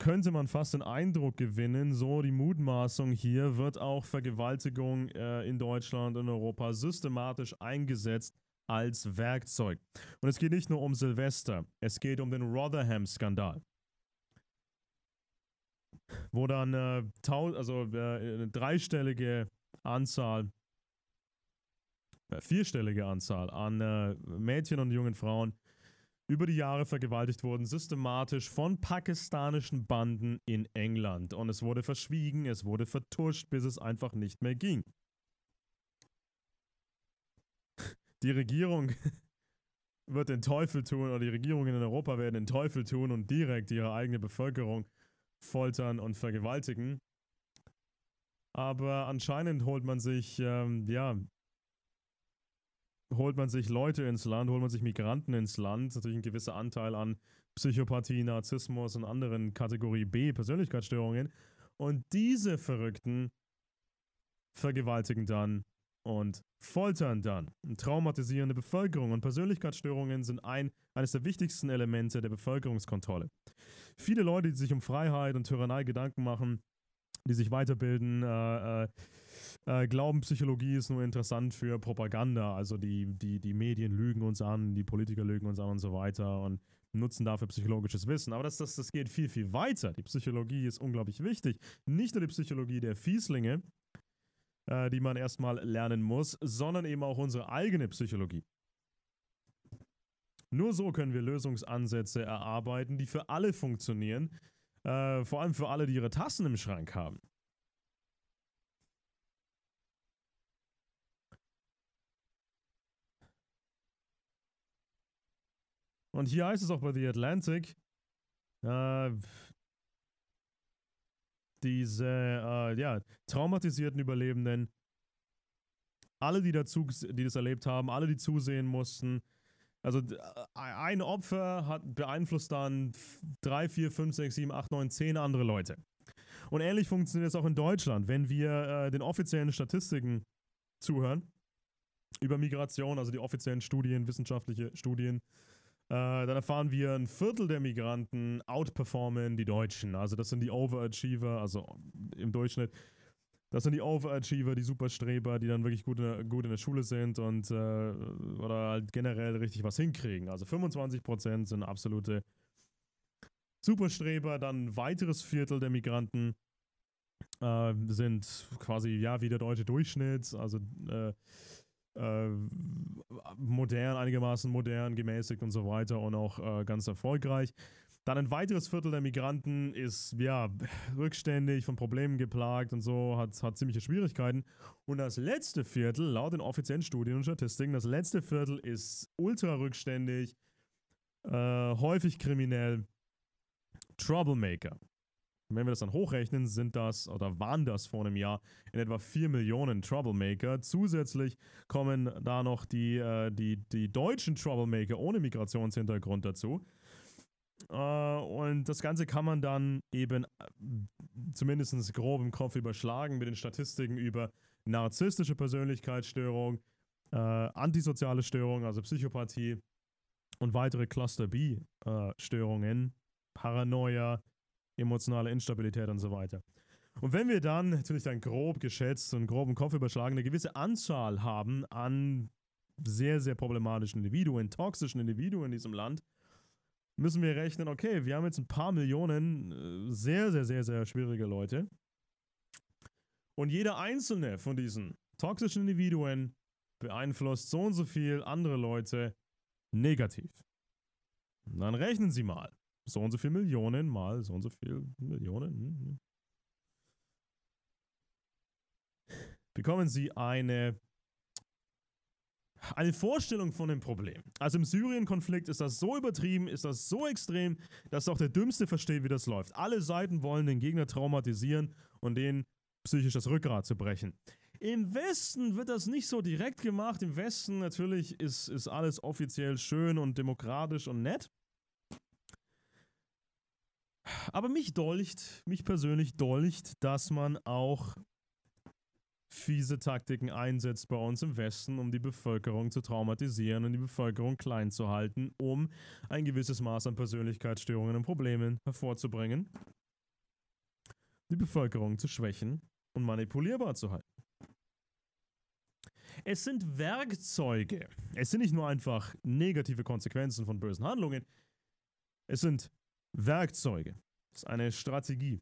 könnte man fast den Eindruck gewinnen, so die Mutmaßung hier, wird auch Vergewaltigung äh, in Deutschland und Europa systematisch eingesetzt als Werkzeug. Und es geht nicht nur um Silvester, es geht um den Rotherham-Skandal. Wo dann äh, also, äh, eine dreistellige Anzahl, äh, vierstellige Anzahl an äh, Mädchen und jungen Frauen über die Jahre vergewaltigt wurden, systematisch von pakistanischen Banden in England. Und es wurde verschwiegen, es wurde vertuscht, bis es einfach nicht mehr ging. Die Regierung wird den Teufel tun, oder die Regierungen in Europa werden den Teufel tun und direkt ihre eigene Bevölkerung foltern und vergewaltigen. Aber anscheinend holt man sich, ähm, ja, holt man sich Leute ins Land, holt man sich Migranten ins Land, natürlich ein gewisser Anteil an Psychopathie, Narzissmus und anderen Kategorie B Persönlichkeitsstörungen. Und diese Verrückten vergewaltigen dann und foltern dann. Traumatisierende Bevölkerung und Persönlichkeitsstörungen sind ein, eines der wichtigsten Elemente der Bevölkerungskontrolle. Viele Leute, die sich um Freiheit und Tyrannei Gedanken machen, die sich weiterbilden, äh, äh, äh, glauben, Psychologie ist nur interessant für Propaganda. Also die, die, die Medien lügen uns an, die Politiker lügen uns an und so weiter und nutzen dafür psychologisches Wissen. Aber das, das, das geht viel, viel weiter. Die Psychologie ist unglaublich wichtig. Nicht nur die Psychologie der Fieslinge, äh, die man erstmal lernen muss, sondern eben auch unsere eigene Psychologie. Nur so können wir Lösungsansätze erarbeiten, die für alle funktionieren, äh, vor allem für alle, die ihre Tassen im Schrank haben. Und hier heißt es auch bei The Atlantic, äh, diese äh, ja, traumatisierten Überlebenden, alle, die, dazu, die das erlebt haben, alle, die zusehen mussten. Also äh, ein Opfer hat beeinflusst dann 3, 4, 5, 6, 7, 8, 9, 10 andere Leute. Und ähnlich funktioniert es auch in Deutschland, wenn wir äh, den offiziellen Statistiken zuhören über Migration, also die offiziellen Studien, wissenschaftliche Studien, äh, dann erfahren wir, ein Viertel der Migranten outperformen die Deutschen. Also das sind die Overachiever, also im Durchschnitt. Das sind die Overachiever, die Superstreber, die dann wirklich gut in der, gut in der Schule sind und äh, oder halt generell richtig was hinkriegen. Also 25% sind absolute Superstreber, dann ein weiteres Viertel der Migranten äh, sind quasi ja wie der deutsche Durchschnitt, also äh, äh, modern, einigermaßen modern, gemäßigt und so weiter und auch äh, ganz erfolgreich. Dann ein weiteres Viertel der Migranten ist ja rückständig, von Problemen geplagt und so, hat, hat ziemliche Schwierigkeiten. Und das letzte Viertel, laut den offiziellen Studien und Statistiken, das letzte Viertel ist ultra rückständig, äh, häufig kriminell, Troublemaker. Und wenn wir das dann hochrechnen, sind das oder waren das vor einem Jahr in etwa 4 Millionen Troublemaker. Zusätzlich kommen da noch die, äh, die, die deutschen Troublemaker ohne Migrationshintergrund dazu. Äh, und das Ganze kann man dann eben äh, zumindest grob im Kopf überschlagen mit den Statistiken über narzisstische Persönlichkeitsstörung, äh, antisoziale Störung, also Psychopathie und weitere Cluster B-Störungen, äh, Paranoia, emotionale Instabilität und so weiter. Und wenn wir dann natürlich dann grob geschätzt und groben Kopf überschlagen eine gewisse Anzahl haben an sehr, sehr problematischen Individuen, toxischen Individuen in diesem Land, müssen wir rechnen, okay, wir haben jetzt ein paar Millionen äh, sehr, sehr, sehr, sehr schwierige Leute. Und jeder einzelne von diesen toxischen Individuen beeinflusst so und so viel andere Leute negativ. Und dann rechnen Sie mal so und so viel Millionen mal so und so viel Millionen. Hm, hm. Bekommen Sie eine, eine Vorstellung von dem Problem. Also im Syrien-Konflikt ist das so übertrieben, ist das so extrem, dass auch der Dümmste versteht, wie das läuft. Alle Seiten wollen den Gegner traumatisieren und den psychisch das Rückgrat zu brechen. Im Westen wird das nicht so direkt gemacht. Im Westen natürlich ist, ist alles offiziell schön und demokratisch und nett. Aber mich dolcht, mich persönlich dolcht, dass man auch fiese Taktiken einsetzt bei uns im Westen, um die Bevölkerung zu traumatisieren und die Bevölkerung klein zu halten, um ein gewisses Maß an Persönlichkeitsstörungen und Problemen hervorzubringen, die Bevölkerung zu schwächen und manipulierbar zu halten. Es sind Werkzeuge. Es sind nicht nur einfach negative Konsequenzen von bösen Handlungen. Es sind Werkzeuge. Das ist eine Strategie.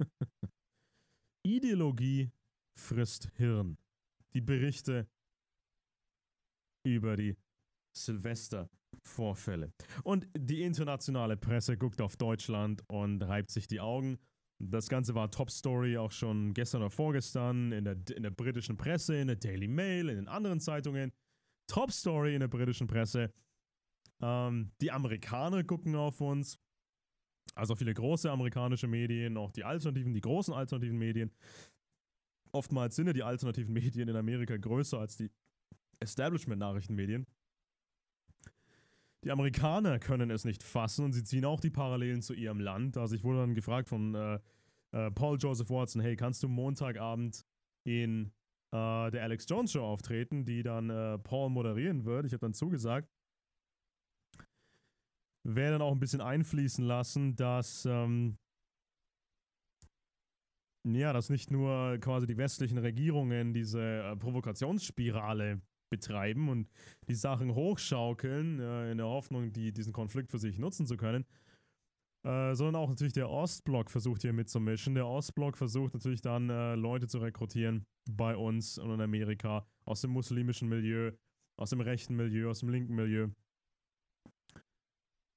Ideologie frisst Hirn. Die Berichte über die Silvestervorfälle. Und die internationale Presse guckt auf Deutschland und reibt sich die Augen das Ganze war Top Story auch schon gestern oder vorgestern in der, in der britischen Presse, in der Daily Mail, in den anderen Zeitungen. Top Story in der britischen Presse. Ähm, die Amerikaner gucken auf uns. Also viele große amerikanische Medien, auch die alternativen, die großen alternativen Medien. Oftmals sind ja die alternativen Medien in Amerika größer als die Establishment-Nachrichtenmedien. Die Amerikaner können es nicht fassen und sie ziehen auch die Parallelen zu ihrem Land. Also ich wurde dann gefragt von äh, äh, Paul Joseph Watson, hey, kannst du Montagabend in äh, der Alex Jones Show auftreten, die dann äh, Paul moderieren wird? Ich habe dann zugesagt. Wäre dann auch ein bisschen einfließen lassen, dass ähm, ja, dass nicht nur quasi die westlichen Regierungen diese äh, Provokationsspirale betreiben und die Sachen hochschaukeln, äh, in der Hoffnung, die, diesen Konflikt für sich nutzen zu können. Äh, sondern auch natürlich der Ostblock versucht hier mitzumischen. Der Ostblock versucht natürlich dann äh, Leute zu rekrutieren bei uns und in Amerika aus dem muslimischen Milieu, aus dem rechten Milieu, aus dem linken Milieu.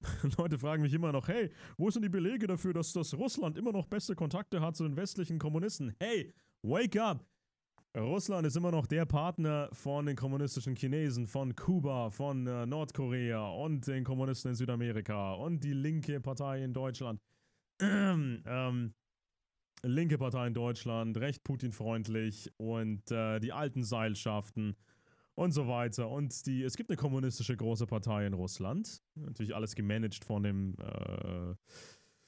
Leute fragen mich immer noch, hey, wo sind die Belege dafür, dass das Russland immer noch beste Kontakte hat zu den westlichen Kommunisten? Hey, wake up! Russland ist immer noch der Partner von den kommunistischen Chinesen, von Kuba, von äh, Nordkorea und den Kommunisten in Südamerika und die linke Partei in Deutschland. Ähm, ähm, linke Partei in Deutschland, recht Putin-freundlich und äh, die alten Seilschaften und so weiter. Und die, es gibt eine kommunistische große Partei in Russland. Natürlich alles gemanagt von dem äh,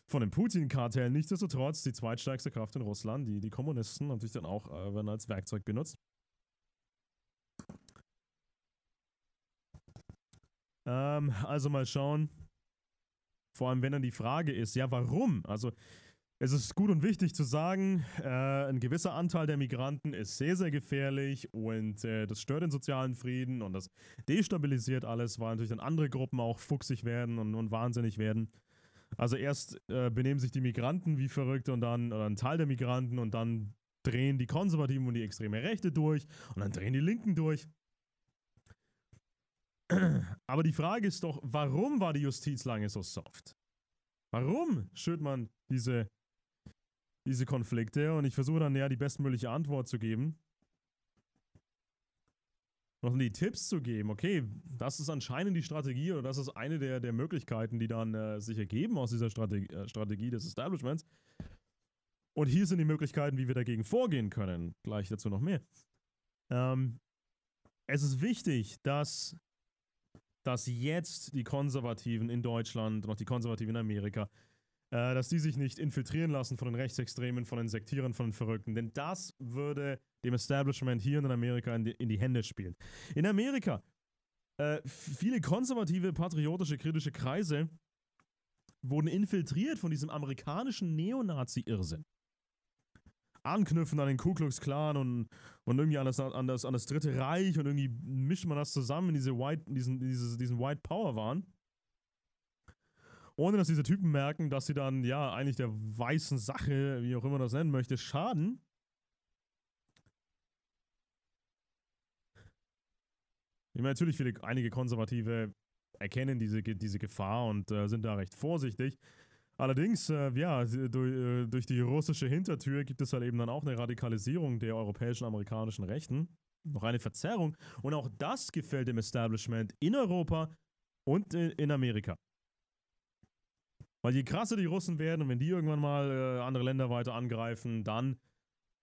von dem Putin-Kartell. Nichtsdestotrotz die zweitstärkste Kraft in Russland. Die, die Kommunisten haben sich dann auch äh, werden als Werkzeug genutzt. Ähm, also mal schauen. Vor allem, wenn dann die Frage ist, ja, warum? Also, es ist gut und wichtig zu sagen, äh, ein gewisser Anteil der Migranten ist sehr, sehr gefährlich und äh, das stört den sozialen Frieden und das destabilisiert alles, weil natürlich dann andere Gruppen auch fuchsig werden und, und wahnsinnig werden. Also erst äh, benehmen sich die Migranten wie verrückt und dann, oder ein Teil der Migranten und dann drehen die Konservativen und die extreme Rechte durch und dann drehen die Linken durch. Aber die Frage ist doch, warum war die Justiz lange so soft? Warum schürt man diese, diese Konflikte? Und ich versuche dann ja die bestmögliche Antwort zu geben noch die Tipps zu geben. Okay, das ist anscheinend die Strategie oder das ist eine der, der Möglichkeiten, die dann äh, sich ergeben aus dieser Strategie, äh, Strategie des Establishments. Und hier sind die Möglichkeiten, wie wir dagegen vorgehen können. Gleich dazu noch mehr. Ähm, es ist wichtig, dass, dass jetzt die Konservativen in Deutschland und auch die Konservativen in Amerika, äh, dass die sich nicht infiltrieren lassen von den Rechtsextremen, von den Sektieren, von den Verrückten. Denn das würde dem Establishment hier in Amerika in die, in die Hände spielen. In Amerika, äh, viele konservative, patriotische, kritische Kreise wurden infiltriert von diesem amerikanischen Neonazi-Irrsinn. Anknüpfen an den Ku Klux Klan und, und irgendwie an das, an, das, an das Dritte Reich und irgendwie mischt man das zusammen in diese White, diesen, diese, diesen White Power wahn Ohne dass diese Typen merken, dass sie dann ja eigentlich der weißen Sache, wie auch immer das nennen möchte, schaden Ich meine, natürlich viele, einige Konservative erkennen diese, diese Gefahr und äh, sind da recht vorsichtig. Allerdings, äh, ja, durch, äh, durch, die russische Hintertür gibt es halt eben dann auch eine Radikalisierung der europäischen, amerikanischen Rechten. Noch eine Verzerrung. Und auch das gefällt dem Establishment in Europa und in, äh, in Amerika. Weil je krasser die Russen werden und wenn die irgendwann mal äh, andere Länder weiter angreifen, dann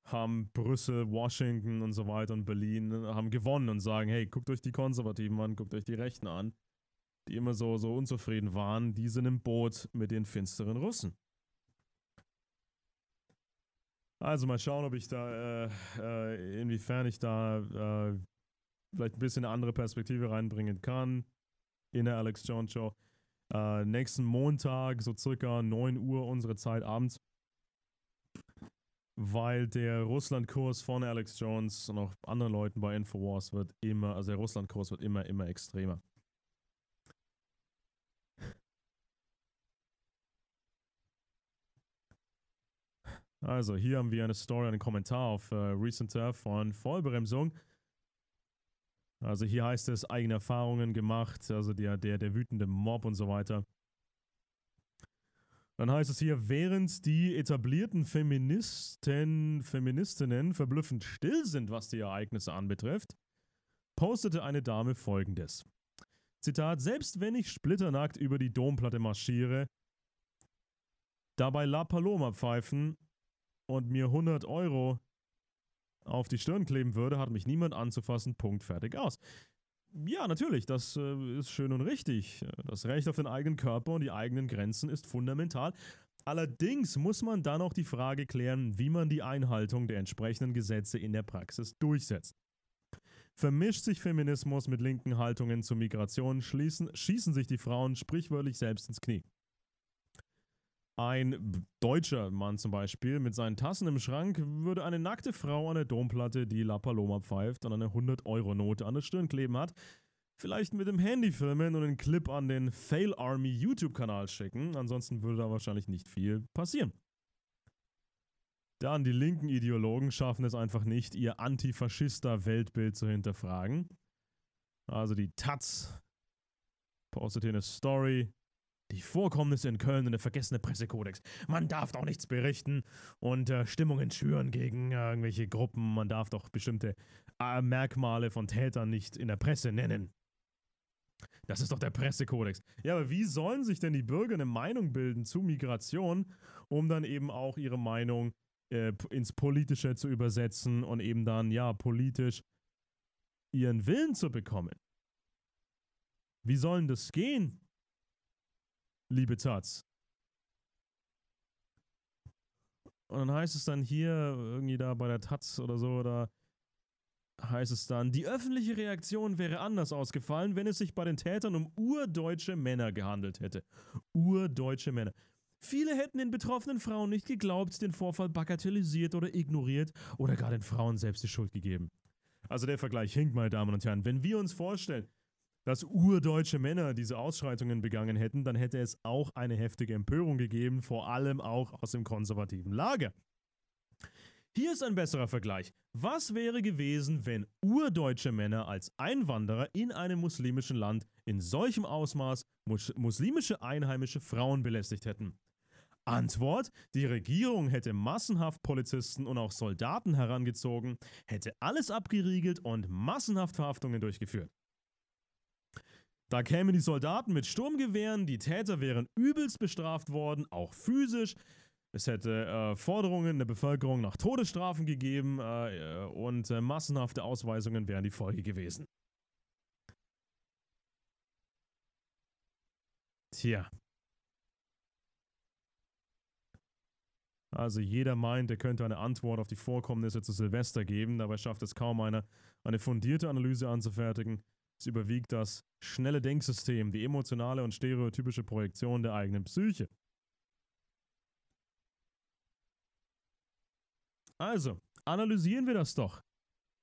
haben Brüssel, Washington und so weiter und Berlin äh, haben gewonnen und sagen, hey, guckt euch die Konservativen an, guckt euch die Rechten an, die immer so, so unzufrieden waren, die sind im Boot mit den finsteren Russen. Also mal schauen, ob ich da, äh, äh, inwiefern ich da äh, vielleicht ein bisschen eine andere Perspektive reinbringen kann in der Alex Jones Show. Äh, nächsten Montag, so circa 9 Uhr unsere Zeit abends weil der Russlandkurs von Alex Jones und auch anderen Leuten bei Infowars wird immer, also der Russlandkurs wird immer, immer extremer. Also, hier haben wir eine Story, einen Kommentar auf äh, Recenter von Vollbremsung. Also, hier heißt es, eigene Erfahrungen gemacht, also der, der, der wütende Mob und so weiter. Dann heißt es hier, während die etablierten Feministen, Feministinnen verblüffend still sind, was die Ereignisse anbetrifft, postete eine Dame folgendes. Zitat, selbst wenn ich splitternackt über die Domplatte marschiere, dabei La Paloma pfeifen und mir 100 Euro auf die Stirn kleben würde, hat mich niemand anzufassen, Punkt, fertig, aus ja, natürlich, das äh, ist schön und richtig. Das Recht auf den eigenen Körper und die eigenen Grenzen ist fundamental. Allerdings muss man dann auch die Frage klären, wie man die Einhaltung der entsprechenden Gesetze in der Praxis durchsetzt. Vermischt sich Feminismus mit linken Haltungen zur Migration, schließen, schießen sich die Frauen sprichwörtlich selbst ins Knie. Ein deutscher Mann zum Beispiel mit seinen Tassen im Schrank würde eine nackte Frau an der Domplatte, die La Paloma pfeift, und eine 100-Euro-Note an der Stirn kleben hat. Vielleicht mit dem Handy filmen und einen Clip an den Fail Army YouTube-Kanal schicken. Ansonsten würde da wahrscheinlich nicht viel passieren. Dann die linken Ideologen schaffen es einfach nicht, ihr antifaschister Weltbild zu hinterfragen. Also die Taz postete eine Story die Vorkommnisse in Köln und der vergessene Pressekodex. Man darf doch nichts berichten und äh, Stimmungen schüren gegen äh, irgendwelche Gruppen. Man darf doch bestimmte äh, Merkmale von Tätern nicht in der Presse nennen. Das ist doch der Pressekodex. Ja, aber wie sollen sich denn die Bürger eine Meinung bilden zu Migration, um dann eben auch ihre Meinung äh, ins Politische zu übersetzen und eben dann, ja, politisch ihren Willen zu bekommen? Wie sollen das gehen? liebe Taz. Und dann heißt es dann hier, irgendwie da bei der Taz oder so, da heißt es dann, die öffentliche Reaktion wäre anders ausgefallen, wenn es sich bei den Tätern um urdeutsche Männer gehandelt hätte. Urdeutsche Männer. Viele hätten den betroffenen Frauen nicht geglaubt, den Vorfall bagatellisiert oder ignoriert oder gar den Frauen selbst die Schuld gegeben. Also der Vergleich hinkt, meine Damen und Herren. Wenn wir uns vorstellen, dass urdeutsche Männer diese Ausschreitungen begangen hätten, dann hätte es auch eine heftige Empörung gegeben, vor allem auch aus dem konservativen Lager. Hier ist ein besserer Vergleich. Was wäre gewesen, wenn urdeutsche Männer als Einwanderer in einem muslimischen Land in solchem Ausmaß mus muslimische einheimische Frauen belästigt hätten? Antwort: Die Regierung hätte massenhaft Polizisten und auch Soldaten herangezogen, hätte alles abgeriegelt und massenhaft Verhaftungen durchgeführt. Da kämen die Soldaten mit Sturmgewehren, die Täter wären übelst bestraft worden, auch physisch. Es hätte äh, Forderungen der Bevölkerung nach Todesstrafen gegeben äh, äh, und äh, massenhafte Ausweisungen wären die Folge gewesen. Tja. Also jeder meint, er könnte eine Antwort auf die Vorkommnisse zu Silvester geben, dabei schafft es kaum einer, eine fundierte Analyse anzufertigen. Es überwiegt das schnelle Denksystem, die emotionale und stereotypische Projektion der eigenen Psyche. Also, analysieren wir das doch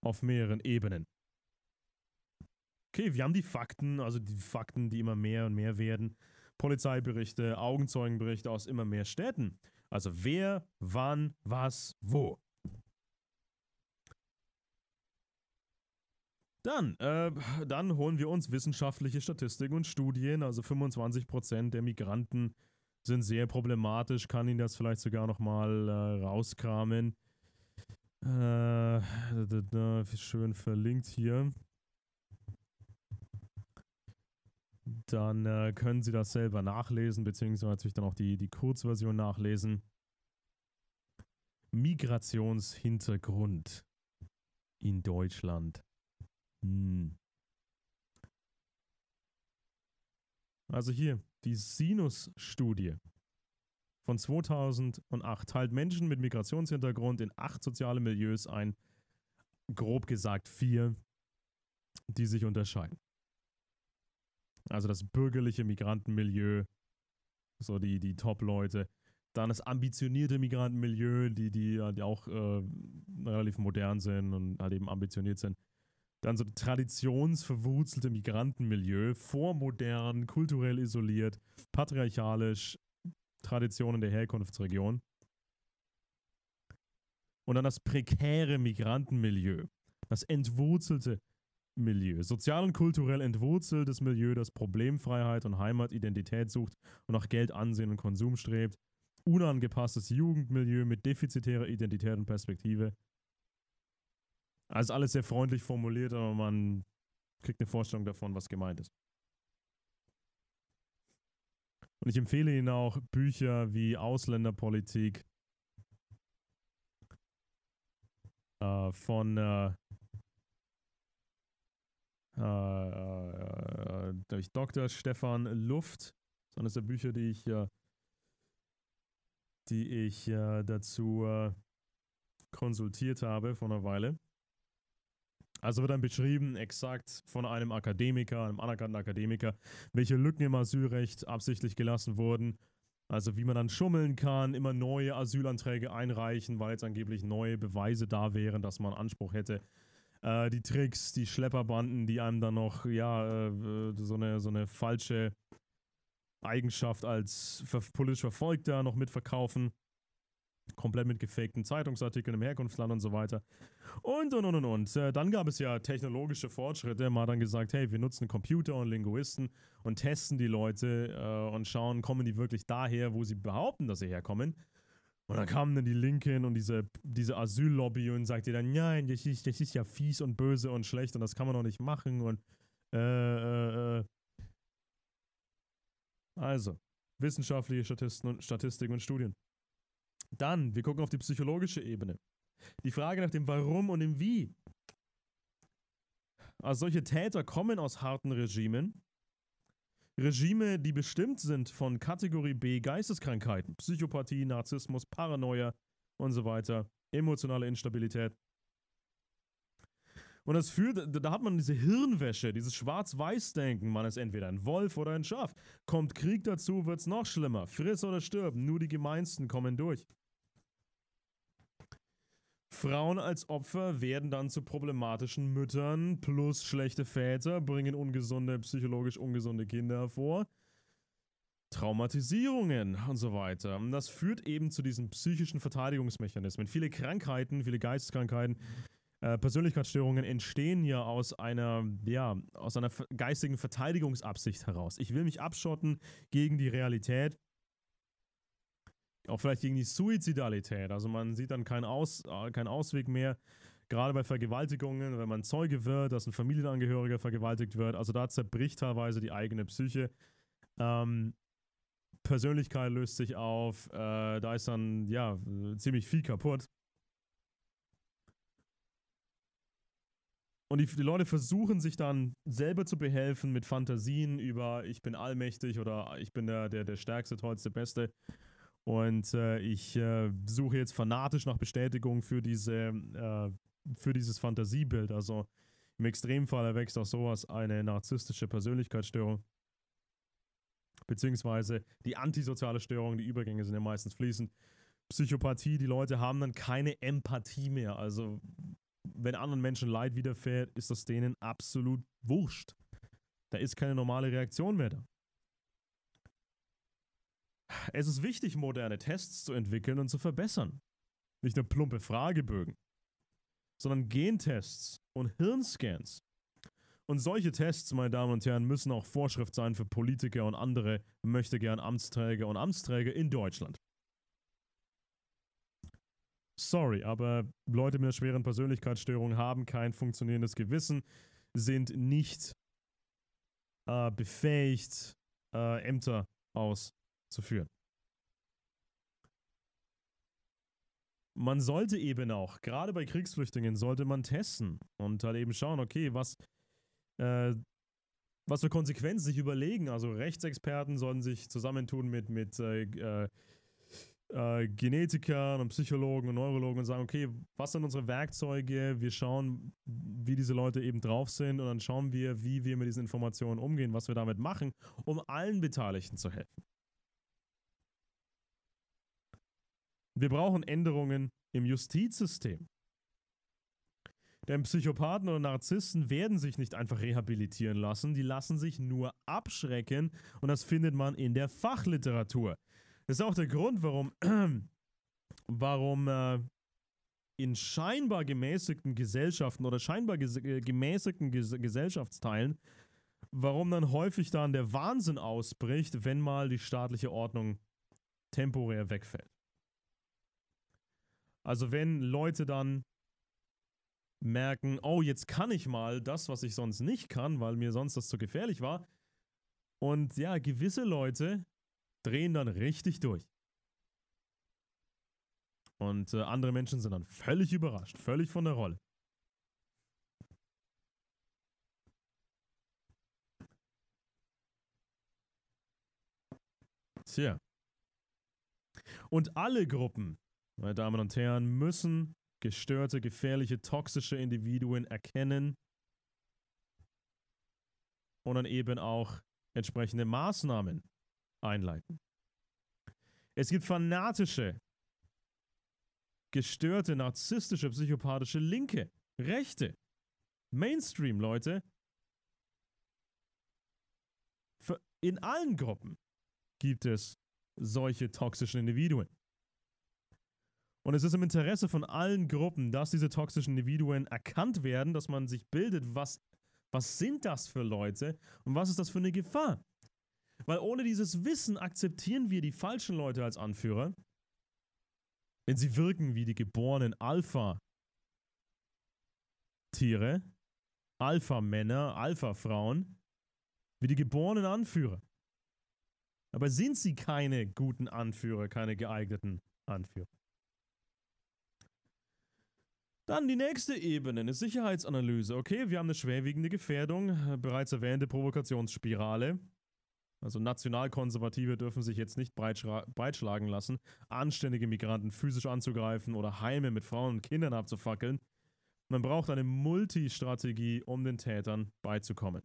auf mehreren Ebenen. Okay, wir haben die Fakten, also die Fakten, die immer mehr und mehr werden. Polizeiberichte, Augenzeugenberichte aus immer mehr Städten. Also wer, wann, was, wo. Dann, äh, dann holen wir uns wissenschaftliche Statistiken und Studien. Also 25% der Migranten sind sehr problematisch. Kann Ihnen das vielleicht sogar nochmal äh, rauskramen. Äh, da, da, schön verlinkt hier. Dann äh, können Sie das selber nachlesen, beziehungsweise natürlich dann auch die, die Kurzversion nachlesen. Migrationshintergrund in Deutschland. Hm. Also hier, die Sinus-Studie von 2008 teilt Menschen mit Migrationshintergrund in acht soziale Milieus ein, grob gesagt vier, die sich unterscheiden. Also das bürgerliche Migrantenmilieu, so die, die Top-Leute. Dann das ambitionierte Migrantenmilieu, die, die, die auch äh, relativ modern sind und halt eben ambitioniert sind dann so traditionsverwurzelte Migrantenmilieu, vormodern, kulturell isoliert, patriarchalisch, Traditionen der Herkunftsregion. Und dann das prekäre Migrantenmilieu, das entwurzelte Milieu, sozial und kulturell entwurzeltes Milieu, das Problemfreiheit und Heimatidentität sucht und nach Geld, Ansehen und Konsum strebt, unangepasstes Jugendmilieu mit defizitärer Identität und Perspektive, also alles sehr freundlich formuliert, aber man kriegt eine Vorstellung davon, was gemeint ist. Und ich empfehle Ihnen auch Bücher wie Ausländerpolitik äh, von äh, äh, äh, äh durch Dr. Stefan Luft. Das sind der also Bücher, die ich, äh, die ich dazu konsultiert habe vor einer Weile. Also wird dann beschrieben, exakt von einem Akademiker, einem anerkannten Akademiker, welche Lücken im Asylrecht absichtlich gelassen wurden. Also wie man dann schummeln kann, immer neue Asylanträge einreichen, weil jetzt angeblich neue Beweise da wären, dass man Anspruch hätte. Äh, die Tricks, die Schlepperbanden, die einem dann noch, ja, äh, so, eine, so eine falsche Eigenschaft als ver politisch Verfolgter noch mitverkaufen komplett mit gefakten Zeitungsartikeln im Herkunftsland und so weiter. Und, und, und, und, und. Äh, dann gab es ja technologische Fortschritte. Man hat dann gesagt, hey, wir nutzen Computer und Linguisten und testen die Leute äh, und schauen, kommen die wirklich daher, wo sie behaupten, dass sie herkommen. Und dann kamen dann die Linken und diese, diese Asyllobby und sagt ihr dann, nein, das ist, das ist ja fies und böse und schlecht und das kann man doch nicht machen und äh, äh, äh. Also, wissenschaftliche Statisten und Statistiken und Studien. Dann, wir gucken auf die psychologische Ebene. Die Frage nach dem Warum und dem Wie. Also solche Täter kommen aus harten Regimen. Regime, die bestimmt sind von Kategorie B Geisteskrankheiten, Psychopathie, Narzissmus, Paranoia und so weiter, emotionale Instabilität. Und das führt, da hat man diese Hirnwäsche, dieses Schwarz-Weiß-Denken, man ist entweder ein Wolf oder ein Schaf. Kommt Krieg dazu, wird es noch schlimmer. Friss oder stirb, nur die Gemeinsten kommen durch. Frauen als Opfer werden dann zu problematischen Müttern, plus schlechte Väter bringen ungesunde, psychologisch ungesunde Kinder hervor. Traumatisierungen und so weiter. Das führt eben zu diesen psychischen Verteidigungsmechanismen. Viele Krankheiten, viele Geisteskrankheiten, äh, Persönlichkeitsstörungen entstehen ja aus einer, ja, aus einer geistigen Verteidigungsabsicht heraus. Ich will mich abschotten gegen die Realität auch vielleicht gegen die Suizidalität. Also man sieht dann keinen, Aus, äh, keinen Ausweg mehr, gerade bei Vergewaltigungen, wenn man Zeuge wird, dass ein Familienangehöriger vergewaltigt wird. Also da zerbricht teilweise die eigene Psyche. Ähm, Persönlichkeit löst sich auf, äh, da ist dann ja ziemlich viel kaputt. Und die, die, Leute versuchen sich dann selber zu behelfen mit Fantasien über ich bin allmächtig oder ich bin der, der, der Stärkste, Tollste, Beste. Und äh, ich äh, suche jetzt fanatisch nach Bestätigung für, diese, äh, für dieses Fantasiebild. Also im Extremfall erwächst auch sowas eine narzisstische Persönlichkeitsstörung. Beziehungsweise die antisoziale Störung, die Übergänge sind ja meistens fließend. Psychopathie, die Leute haben dann keine Empathie mehr. Also, wenn anderen Menschen Leid widerfährt, ist das denen absolut wurscht. Da ist keine normale Reaktion mehr da. Es ist wichtig, moderne Tests zu entwickeln und zu verbessern. Nicht nur plumpe Fragebögen, sondern Gentests und Hirnscans. Und solche Tests, meine Damen und Herren, müssen auch Vorschrift sein für Politiker und andere möchtegern Amtsträger und Amtsträger in Deutschland. Sorry, aber Leute mit einer schweren Persönlichkeitsstörung haben kein funktionierendes Gewissen, sind nicht äh, befähigt, äh, Ämter aus zu führen. Man sollte eben auch, gerade bei Kriegsflüchtlingen, sollte man testen und halt eben schauen, okay, was, äh, was für Konsequenzen sich überlegen. Also Rechtsexperten sollen sich zusammentun mit, mit äh, äh, äh, Genetikern und Psychologen und Neurologen und sagen, okay, was sind unsere Werkzeuge? Wir schauen, wie diese Leute eben drauf sind und dann schauen wir, wie wir mit diesen Informationen umgehen, was wir damit machen, um allen Beteiligten zu helfen. Wir brauchen Änderungen im Justizsystem. Denn Psychopathen oder Narzissten werden sich nicht einfach rehabilitieren lassen, die lassen sich nur abschrecken und das findet man in der Fachliteratur. Das ist auch der Grund, warum, warum äh, in scheinbar gemäßigten Gesellschaften oder scheinbar ges äh, gemäßigten ges Gesellschaftsteilen, warum dann häufig dann der Wahnsinn ausbricht, wenn mal die staatliche Ordnung temporär wegfällt. Also wenn Leute dann merken, oh, jetzt kann ich mal das, was ich sonst nicht kann, weil mir sonst das zu gefährlich war. Und ja, gewisse Leute drehen dann richtig durch. Und äh, andere Menschen sind dann völlig überrascht, völlig von der Rolle. Tja. Und alle Gruppen meine Damen und Herren, müssen gestörte, gefährliche, toxische Individuen erkennen und dann eben auch entsprechende Maßnahmen einleiten. Es gibt fanatische, gestörte, narzisstische, psychopathische Linke, Rechte, Mainstream-Leute in allen Gruppen gibt es solche toxischen Individuen. Und es ist im Interesse von allen Gruppen, dass diese toxischen Individuen erkannt werden, dass man sich bildet, was, was sind das für Leute und was ist das für eine Gefahr. Weil ohne dieses Wissen akzeptieren wir die falschen Leute als Anführer, wenn sie wirken wie die geborenen Alpha-Tiere, Alpha-Männer, Alpha-Frauen, wie die geborenen Anführer. Aber sind sie keine guten Anführer, keine geeigneten Anführer? Dann die nächste Ebene, eine Sicherheitsanalyse. Okay, wir haben eine schwerwiegende Gefährdung, äh, bereits erwähnte Provokationsspirale. Also Nationalkonservative dürfen sich jetzt nicht breitschlagen lassen, anständige Migranten physisch anzugreifen oder Heime mit Frauen und Kindern abzufackeln. Man braucht eine Multistrategie, um den Tätern beizukommen.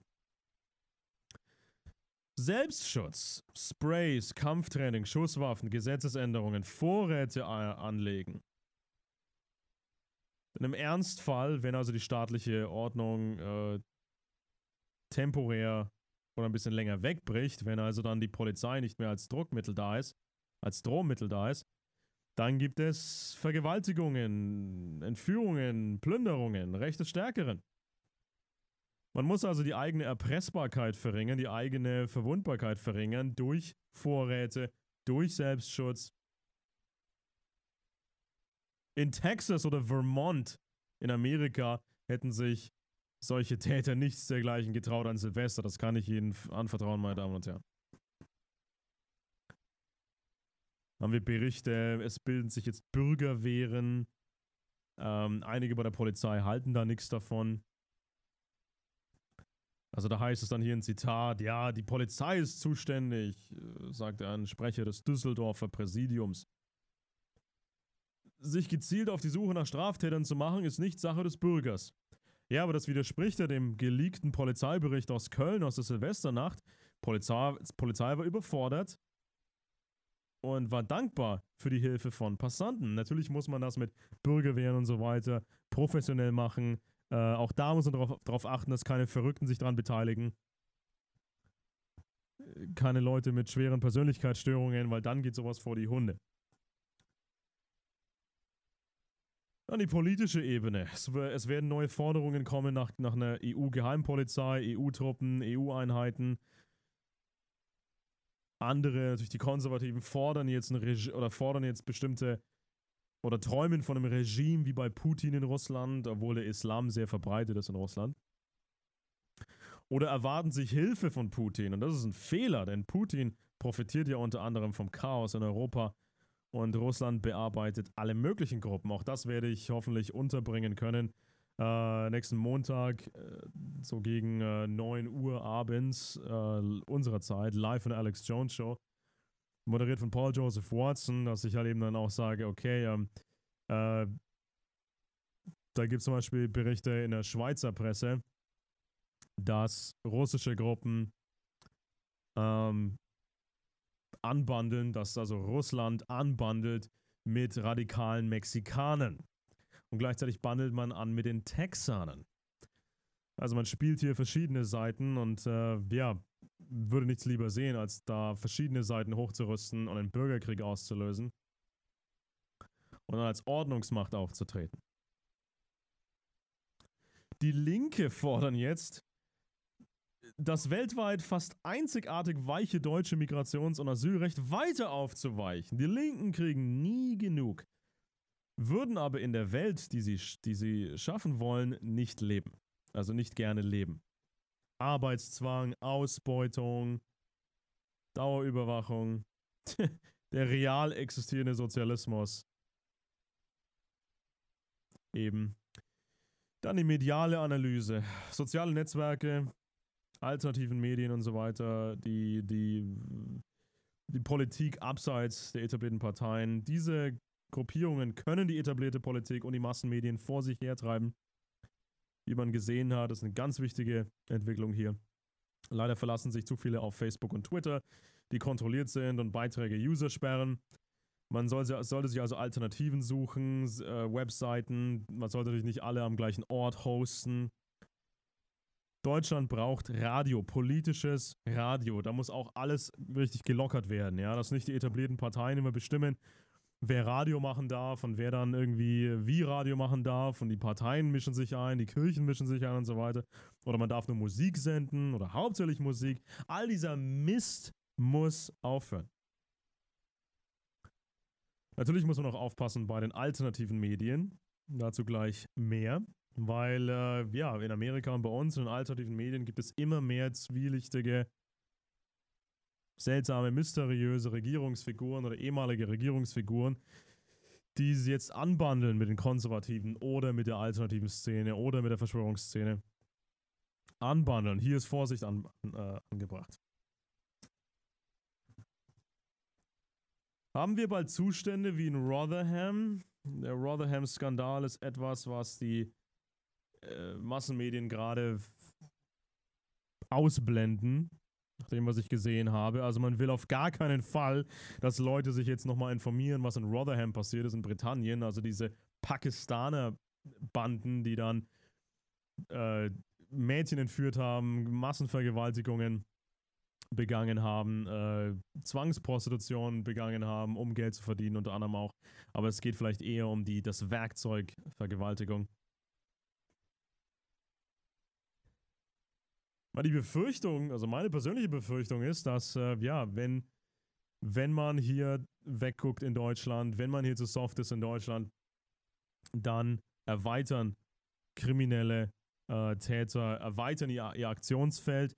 Selbstschutz, Sprays, Kampftraining, Schusswaffen, Gesetzesänderungen, Vorräte äh, anlegen in einem Ernstfall, wenn also die staatliche Ordnung äh, temporär oder ein bisschen länger wegbricht, wenn also dann die Polizei nicht mehr als Druckmittel da ist, als Drohmittel da ist, dann gibt es Vergewaltigungen, Entführungen, Plünderungen, Recht des Stärkeren. Man muss also die eigene Erpressbarkeit verringern, die eigene Verwundbarkeit verringern durch Vorräte, durch Selbstschutz, in Texas oder Vermont in Amerika hätten sich solche Täter nichts dergleichen getraut an Silvester. Das kann ich Ihnen anvertrauen, meine Damen und Herren. Haben wir Berichte, es bilden sich jetzt Bürgerwehren. Ähm, einige bei der Polizei halten da nichts davon. Also da heißt es dann hier ein Zitat, ja, die Polizei ist zuständig, äh, sagte ein Sprecher des Düsseldorfer Präsidiums sich gezielt auf die Suche nach Straftätern zu machen, ist nicht Sache des Bürgers. Ja, aber das widerspricht ja dem geleakten Polizeibericht aus Köln aus der Silvesternacht. Polizei, Polizei war überfordert und war dankbar für die Hilfe von Passanten. Natürlich muss man das mit Bürgerwehren und so weiter professionell machen. Äh, auch da muss man darauf achten, dass keine Verrückten sich daran beteiligen. Äh, keine Leute mit schweren Persönlichkeitsstörungen, weil dann geht sowas vor die Hunde. Dann die politische Ebene. Es werden neue Forderungen kommen nach, nach einer EU-Geheimpolizei, EU-Truppen, EU-Einheiten. Andere, natürlich die Konservativen, fordern jetzt ein Regi oder fordern jetzt bestimmte oder träumen von einem Regime wie bei Putin in Russland, obwohl der Islam sehr verbreitet ist in Russland. Oder erwarten sich Hilfe von Putin. Und das ist ein Fehler, denn Putin profitiert ja unter anderem vom Chaos in Europa und Russland bearbeitet alle möglichen Gruppen. Auch das werde ich hoffentlich unterbringen können. Äh, nächsten Montag, äh, so gegen äh, 9 Uhr abends äh, unserer Zeit, live von der Alex Jones Show, moderiert von Paul Joseph Watson, dass ich halt eben dann auch sage, okay, ähm, äh, da gibt es zum Beispiel Berichte in der Schweizer Presse, dass russische Gruppen ähm, anbandeln, dass also Russland anbandelt mit radikalen Mexikanern. Und gleichzeitig bandelt man an mit den Texanern. Also man spielt hier verschiedene Seiten und äh, ja, würde nichts lieber sehen, als da verschiedene Seiten hochzurüsten und einen Bürgerkrieg auszulösen und dann als Ordnungsmacht aufzutreten. Die Linke fordern jetzt, das weltweit fast einzigartig weiche deutsche Migrations- und Asylrecht weiter aufzuweichen. Die Linken kriegen nie genug, würden aber in der Welt, die sie, die sie schaffen wollen, nicht leben. Also nicht gerne leben. Arbeitszwang, Ausbeutung, Dauerüberwachung, der real existierende Sozialismus. Eben. Dann die mediale Analyse. Soziale Netzwerke, alternativen Medien und so weiter, die, die, die Politik abseits der etablierten Parteien. Diese Gruppierungen können die etablierte Politik und die Massenmedien vor sich hertreiben. Wie man gesehen hat, ist eine ganz wichtige Entwicklung hier. Leider verlassen sich zu viele auf Facebook und Twitter, die kontrolliert sind und Beiträge User sperren. Man sollte, sollte sich also Alternativen suchen, äh, Webseiten. Man sollte natürlich nicht alle am gleichen Ort hosten. Deutschland braucht Radio, politisches Radio. Da muss auch alles richtig gelockert werden, ja, dass nicht die etablierten Parteien immer bestimmen, wer Radio machen darf und wer dann irgendwie äh, wie Radio machen darf und die Parteien mischen sich ein, die Kirchen mischen sich ein und so weiter. Oder man darf nur Musik senden oder hauptsächlich Musik. All dieser Mist muss aufhören. Natürlich muss man auch aufpassen bei den alternativen Medien. Dazu gleich mehr. Weil, äh, ja, in Amerika und bei uns in den alternativen Medien gibt es immer mehr zwielichtige, seltsame, mysteriöse Regierungsfiguren oder ehemalige Regierungsfiguren, die sie jetzt anbandeln mit den Konservativen oder mit der alternativen Szene oder mit der Verschwörungsszene. Anbandeln. Hier ist Vorsicht an, äh, angebracht. Haben wir bald Zustände wie in Rotherham? Der Rotherham-Skandal ist etwas, was die äh, Massenmedien gerade ausblenden, nach dem, was ich gesehen habe. Also man will auf gar keinen Fall, dass Leute sich jetzt nochmal informieren, was in Rotherham passiert ist in Britannien. Also diese Pakistaner-Banden, die dann äh, Mädchen entführt haben, Massenvergewaltigungen begangen haben, äh, Zwangsprostitution begangen haben, um Geld zu verdienen, unter anderem auch. Aber es geht vielleicht eher um die, das Werkzeug Vergewaltigung. Weil die Befürchtung, also meine persönliche Befürchtung ist, dass, äh, ja, wenn, wenn man hier wegguckt in Deutschland, wenn man hier zu soft ist in Deutschland, dann erweitern kriminelle äh, Täter, erweitern ihr, ihr Aktionsfeld,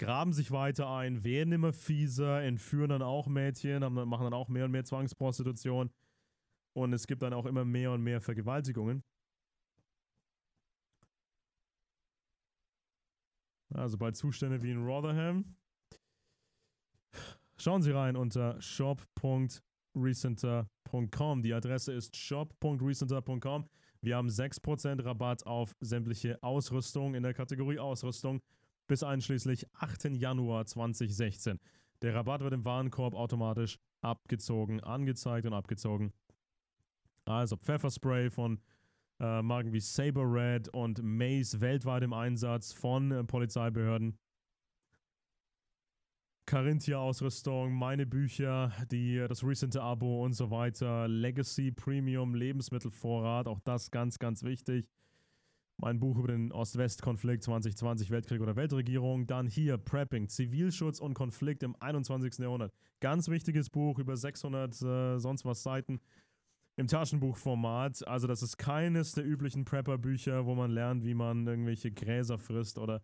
graben sich weiter ein, werden immer fieser, entführen dann auch Mädchen, haben, machen dann auch mehr und mehr Zwangsprostitution und es gibt dann auch immer mehr und mehr Vergewaltigungen. Also bei Zustände wie in Rotherham. Schauen Sie rein unter shop.recenter.com. Die Adresse ist shop.recenter.com. Wir haben 6% Rabatt auf sämtliche Ausrüstung in der Kategorie Ausrüstung bis einschließlich 8. Januar 2016. Der Rabatt wird im Warenkorb automatisch abgezogen, angezeigt und abgezogen. Also Pfefferspray von äh, Marken wie Saber Red und Maze weltweit im Einsatz von äh, Polizeibehörden. Carinthia-Ausrüstung, meine Bücher, die, äh, das recente Abo und so weiter, Legacy, Premium, Lebensmittelvorrat, auch das ganz, ganz wichtig. Mein Buch über den Ost-West-Konflikt 2020, Weltkrieg oder Weltregierung. Dann hier Prepping, Zivilschutz und Konflikt im 21. Jahrhundert. Ganz wichtiges Buch, über 600 äh, sonst was Seiten. Im Taschenbuchformat. Also, das ist keines der üblichen Prepper-Bücher, wo man lernt, wie man irgendwelche Gräser frisst oder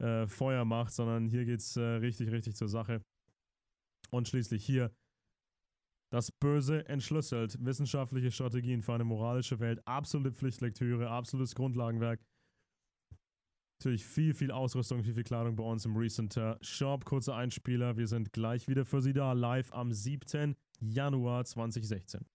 äh, Feuer macht, sondern hier geht's äh, richtig, richtig zur Sache. Und schließlich hier das Böse entschlüsselt. Wissenschaftliche Strategien für eine moralische Welt. Absolute Pflichtlektüre, absolutes Grundlagenwerk. Natürlich viel, viel Ausrüstung, viel, viel Kleidung bei uns im Recenter Shop. Kurzer Einspieler. Wir sind gleich wieder für Sie da, live am 7. Januar 2016.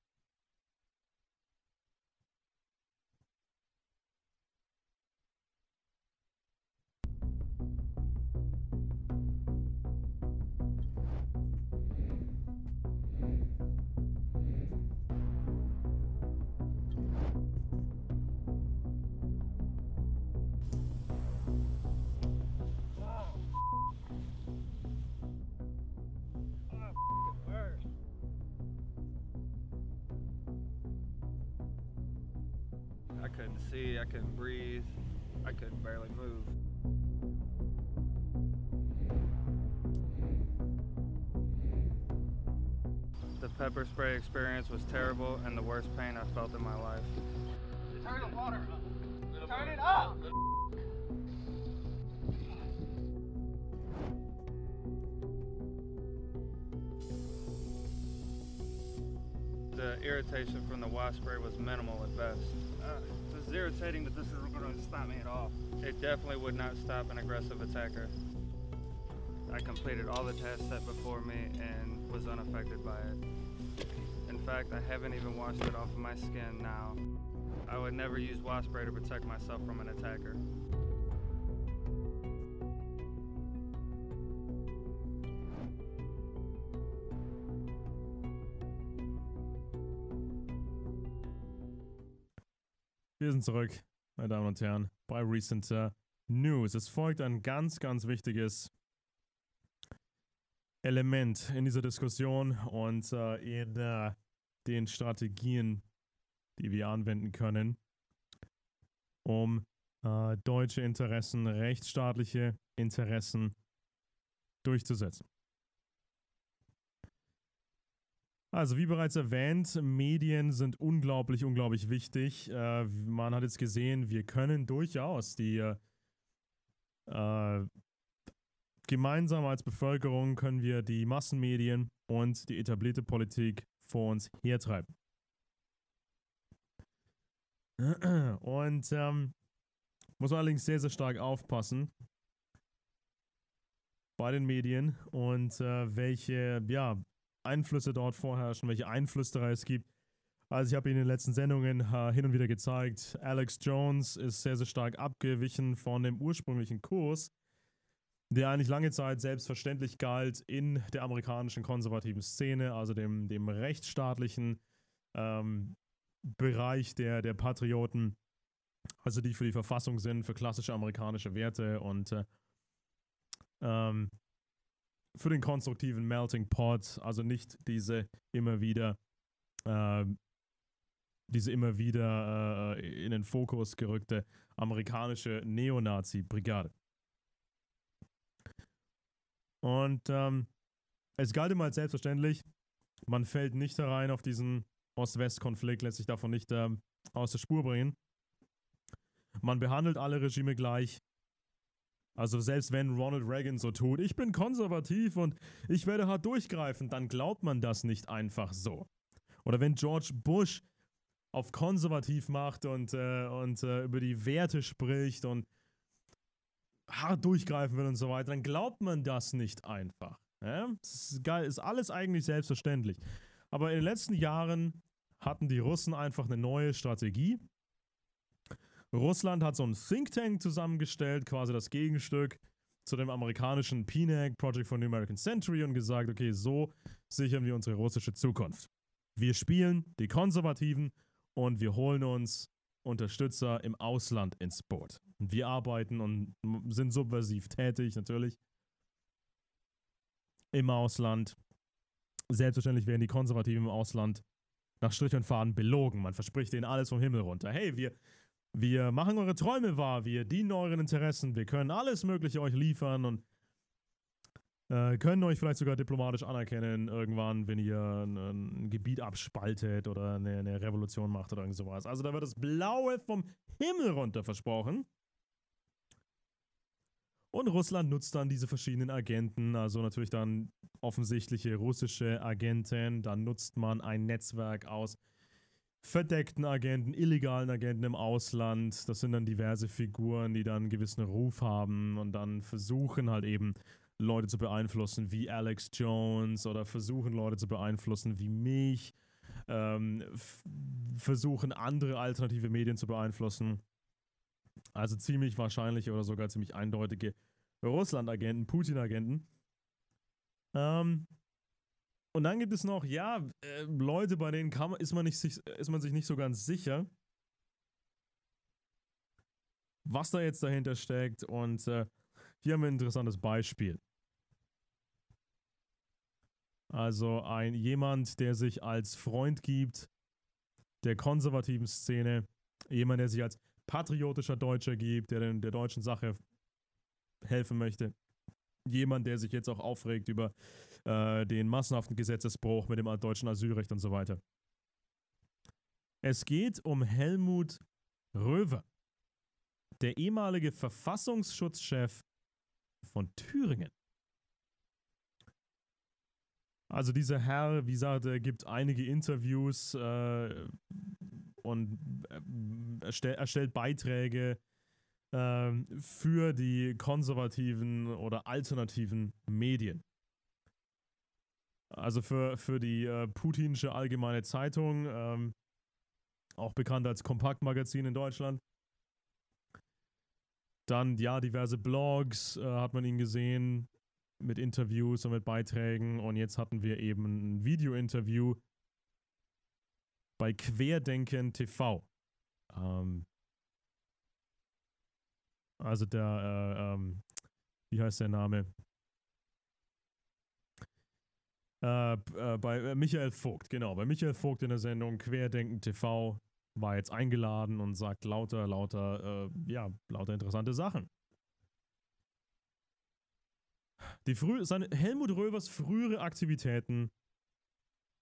see, I couldn't breathe, I could barely move. The pepper spray experience was terrible and the worst pain I felt in my life. Turn the water up. Turn it up! The irritation from the wasp spray was minimal at best. It's irritating, but this isn't going to stop me at all. It definitely would not stop an aggressive attacker. I completed all the tasks set before me and was unaffected by it. In fact, I haven't even washed it off of my skin now. I would never use wasp spray to protect myself from an attacker. Wir sind zurück, meine Damen und Herren, bei Recenter News. Es folgt ein ganz, ganz wichtiges Element in dieser Diskussion und äh, in äh, den Strategien, die wir anwenden können, um äh, deutsche Interessen, rechtsstaatliche Interessen durchzusetzen. Also wie bereits erwähnt, Medien sind unglaublich, unglaublich wichtig. Äh, man hat jetzt gesehen, wir können durchaus die äh, gemeinsam als Bevölkerung können wir die Massenmedien und die etablierte Politik vor uns hertreiben. Und ähm, muss man allerdings sehr, sehr stark aufpassen bei den Medien und äh, welche ja, Einflüsse dort vorherrschen, welche Einflüsterer es gibt. Also ich habe in den letzten Sendungen äh, hin und wieder gezeigt, Alex Jones ist sehr, sehr stark abgewichen von dem ursprünglichen Kurs, der eigentlich lange Zeit selbstverständlich galt in der amerikanischen konservativen Szene, also dem, dem rechtsstaatlichen ähm, Bereich der, der Patrioten, also die für die Verfassung sind, für klassische amerikanische Werte und äh, ähm, für den konstruktiven Melting Pot, also nicht diese immer wieder, äh, diese immer wieder äh, in den Fokus gerückte amerikanische Neonazi-Brigade. Und ähm, es galt immer als selbstverständlich, man fällt nicht herein auf diesen Ost-West-Konflikt, lässt sich davon nicht ähm, aus der Spur bringen. Man behandelt alle Regime gleich, also selbst wenn Ronald Reagan so tut, ich bin konservativ und ich werde hart durchgreifen, dann glaubt man das nicht einfach so. Oder wenn George Bush auf konservativ macht und, äh, und äh, über die Werte spricht und hart durchgreifen will und so weiter, dann glaubt man das nicht einfach. Ja? Das ist, geil, ist alles eigentlich selbstverständlich. Aber in den letzten Jahren hatten die Russen einfach eine neue Strategie Russland hat so ein Think Tank zusammengestellt, quasi das Gegenstück zu dem amerikanischen PNAC, Project for New American Century, und gesagt, okay, so sichern wir unsere russische Zukunft. Wir spielen die Konservativen und wir holen uns Unterstützer im Ausland ins Boot. Und wir arbeiten und sind subversiv tätig, natürlich. Im Ausland. Selbstverständlich werden die Konservativen im Ausland nach Strich und Faden belogen. Man verspricht ihnen alles vom Himmel runter. Hey, wir, wir machen eure Träume wahr, wir dienen euren Interessen, wir können alles Mögliche euch liefern und äh, können euch vielleicht sogar diplomatisch anerkennen, irgendwann, wenn ihr ein, ein Gebiet abspaltet oder eine, eine, Revolution macht oder irgend sowas. Also da wird das Blaue vom Himmel runter versprochen. Und Russland nutzt dann diese verschiedenen Agenten, also natürlich dann offensichtliche russische Agenten. Dann nutzt man ein Netzwerk aus verdeckten Agenten, illegalen Agenten im Ausland. Das sind dann diverse Figuren, die dann einen gewissen Ruf haben und dann versuchen halt eben Leute zu beeinflussen wie Alex Jones oder versuchen Leute zu beeinflussen wie mich, ähm, versuchen andere alternative Medien zu beeinflussen. Also ziemlich wahrscheinlich oder sogar ziemlich eindeutige Russland-Agenten, Putin-Agenten. Ähm, und dann gibt es noch, ja, äh, Leute, bei denen kann, ist, man nicht, ist man sich nicht so ganz sicher, was da jetzt dahinter steckt. Und äh, hier haben wir ein interessantes Beispiel. Also ein jemand, der sich als Freund gibt der konservativen Szene, jemand, der sich als patriotischer Deutscher gibt, der der deutschen Sache helfen möchte, jemand, der sich jetzt auch aufregt über äh, den massenhaften Gesetzesbruch mit dem deutschen Asylrecht und so weiter. Es geht um Helmut Röwe, der ehemalige Verfassungsschutzchef von Thüringen. Also dieser Herr, wie gesagt, er gibt einige Interviews äh, und äh, erstell, erstellt Beiträge äh, für die konservativen oder alternativen Medien. Also für, für die äh, Putinsche Allgemeine Zeitung, ähm, auch bekannt als Kompaktmagazin in Deutschland. Dann, ja, diverse Blogs äh, hat man ihn gesehen mit Interviews und mit Beiträgen. Und jetzt hatten wir eben ein Video-Interview bei Querdenken TV. Ähm, also der, äh, ähm, wie heißt der Name? Äh, äh, bei äh, Michael Vogt, genau, bei Michael Vogt in der Sendung Querdenken TV war jetzt eingeladen und sagt lauter, lauter, äh, ja, lauter interessante Sachen. Die früh, seine, Helmut Röwers frühere Aktivitäten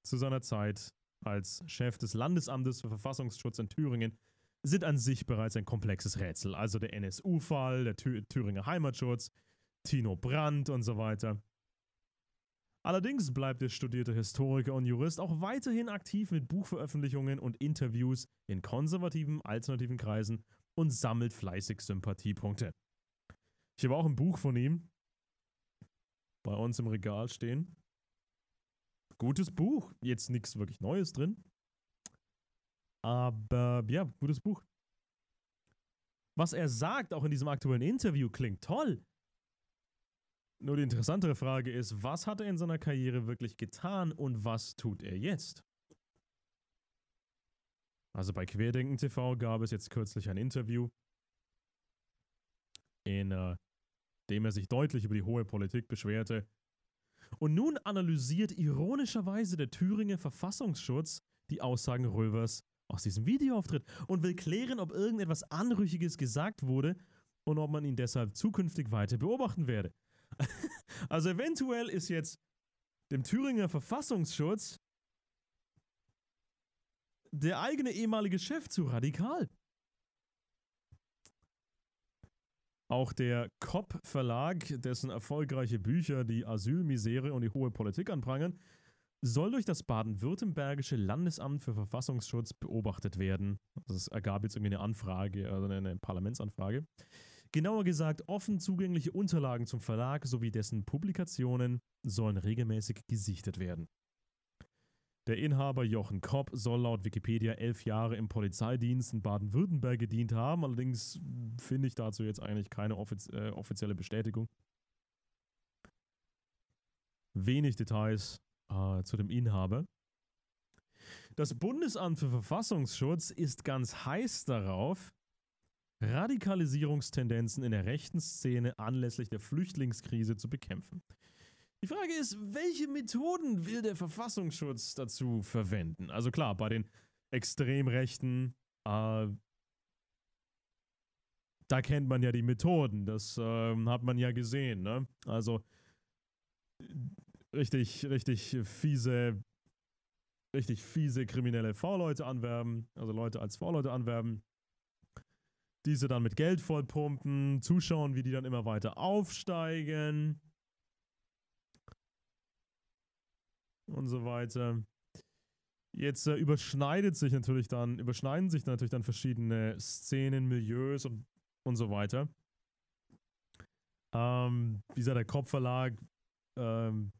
zu seiner Zeit als Chef des Landesamtes für Verfassungsschutz in Thüringen sind an sich bereits ein komplexes Rätsel. Also der NSU-Fall, der Thüringer Heimatschutz, Tino Brandt und so weiter. Allerdings bleibt der studierte Historiker und Jurist auch weiterhin aktiv mit Buchveröffentlichungen und Interviews in konservativen, alternativen Kreisen und sammelt fleißig Sympathiepunkte. Ich habe auch ein Buch von ihm bei uns im Regal stehen. Gutes Buch. Jetzt nichts wirklich Neues drin. Aber ja, gutes Buch. Was er sagt, auch in diesem aktuellen Interview, klingt toll. Nur die interessantere Frage ist, was hat er in seiner Karriere wirklich getan und was tut er jetzt? Also bei Querdenken TV gab es jetzt kürzlich ein Interview, in äh, dem er sich deutlich über die hohe Politik beschwerte. Und nun analysiert ironischerweise der Thüringer Verfassungsschutz die Aussagen Rövers aus diesem Videoauftritt und will klären, ob irgendetwas Anrüchiges gesagt wurde und ob man ihn deshalb zukünftig weiter beobachten werde. also eventuell ist jetzt dem Thüringer Verfassungsschutz der eigene ehemalige Chef zu radikal. Auch der Kopp Verlag, dessen erfolgreiche Bücher die Asylmisere und die hohe Politik anprangern, soll durch das baden-württembergische Landesamt für Verfassungsschutz beobachtet werden. Das ergab jetzt irgendwie eine Anfrage, also eine Parlamentsanfrage. Genauer gesagt, offen zugängliche Unterlagen zum Verlag sowie dessen Publikationen sollen regelmäßig gesichtet werden. Der Inhaber Jochen Kopp soll laut Wikipedia elf Jahre im Polizeidienst in Baden-Württemberg gedient haben. Allerdings finde ich dazu jetzt eigentlich keine offiz äh, offizielle Bestätigung. Wenig Details äh, zu dem Inhaber. Das Bundesamt für Verfassungsschutz ist ganz heiß darauf, Radikalisierungstendenzen in der rechten Szene anlässlich der Flüchtlingskrise zu bekämpfen. Die Frage ist, welche Methoden will der Verfassungsschutz dazu verwenden? Also klar, bei den Extremrechten, äh, da kennt man ja die Methoden, das äh, hat man ja gesehen, ne? Also richtig, richtig fiese, richtig fiese kriminelle V-Leute anwerben, also Leute als V-Leute anwerben diese dann mit Geld vollpumpen, zuschauen, wie die dann immer weiter aufsteigen und so weiter. Jetzt äh, überschneidet sich natürlich dann, überschneiden sich dann natürlich dann verschiedene Szenen, Milieus und, und so weiter. Ähm, wie gesagt, der Kopfverlag ähm,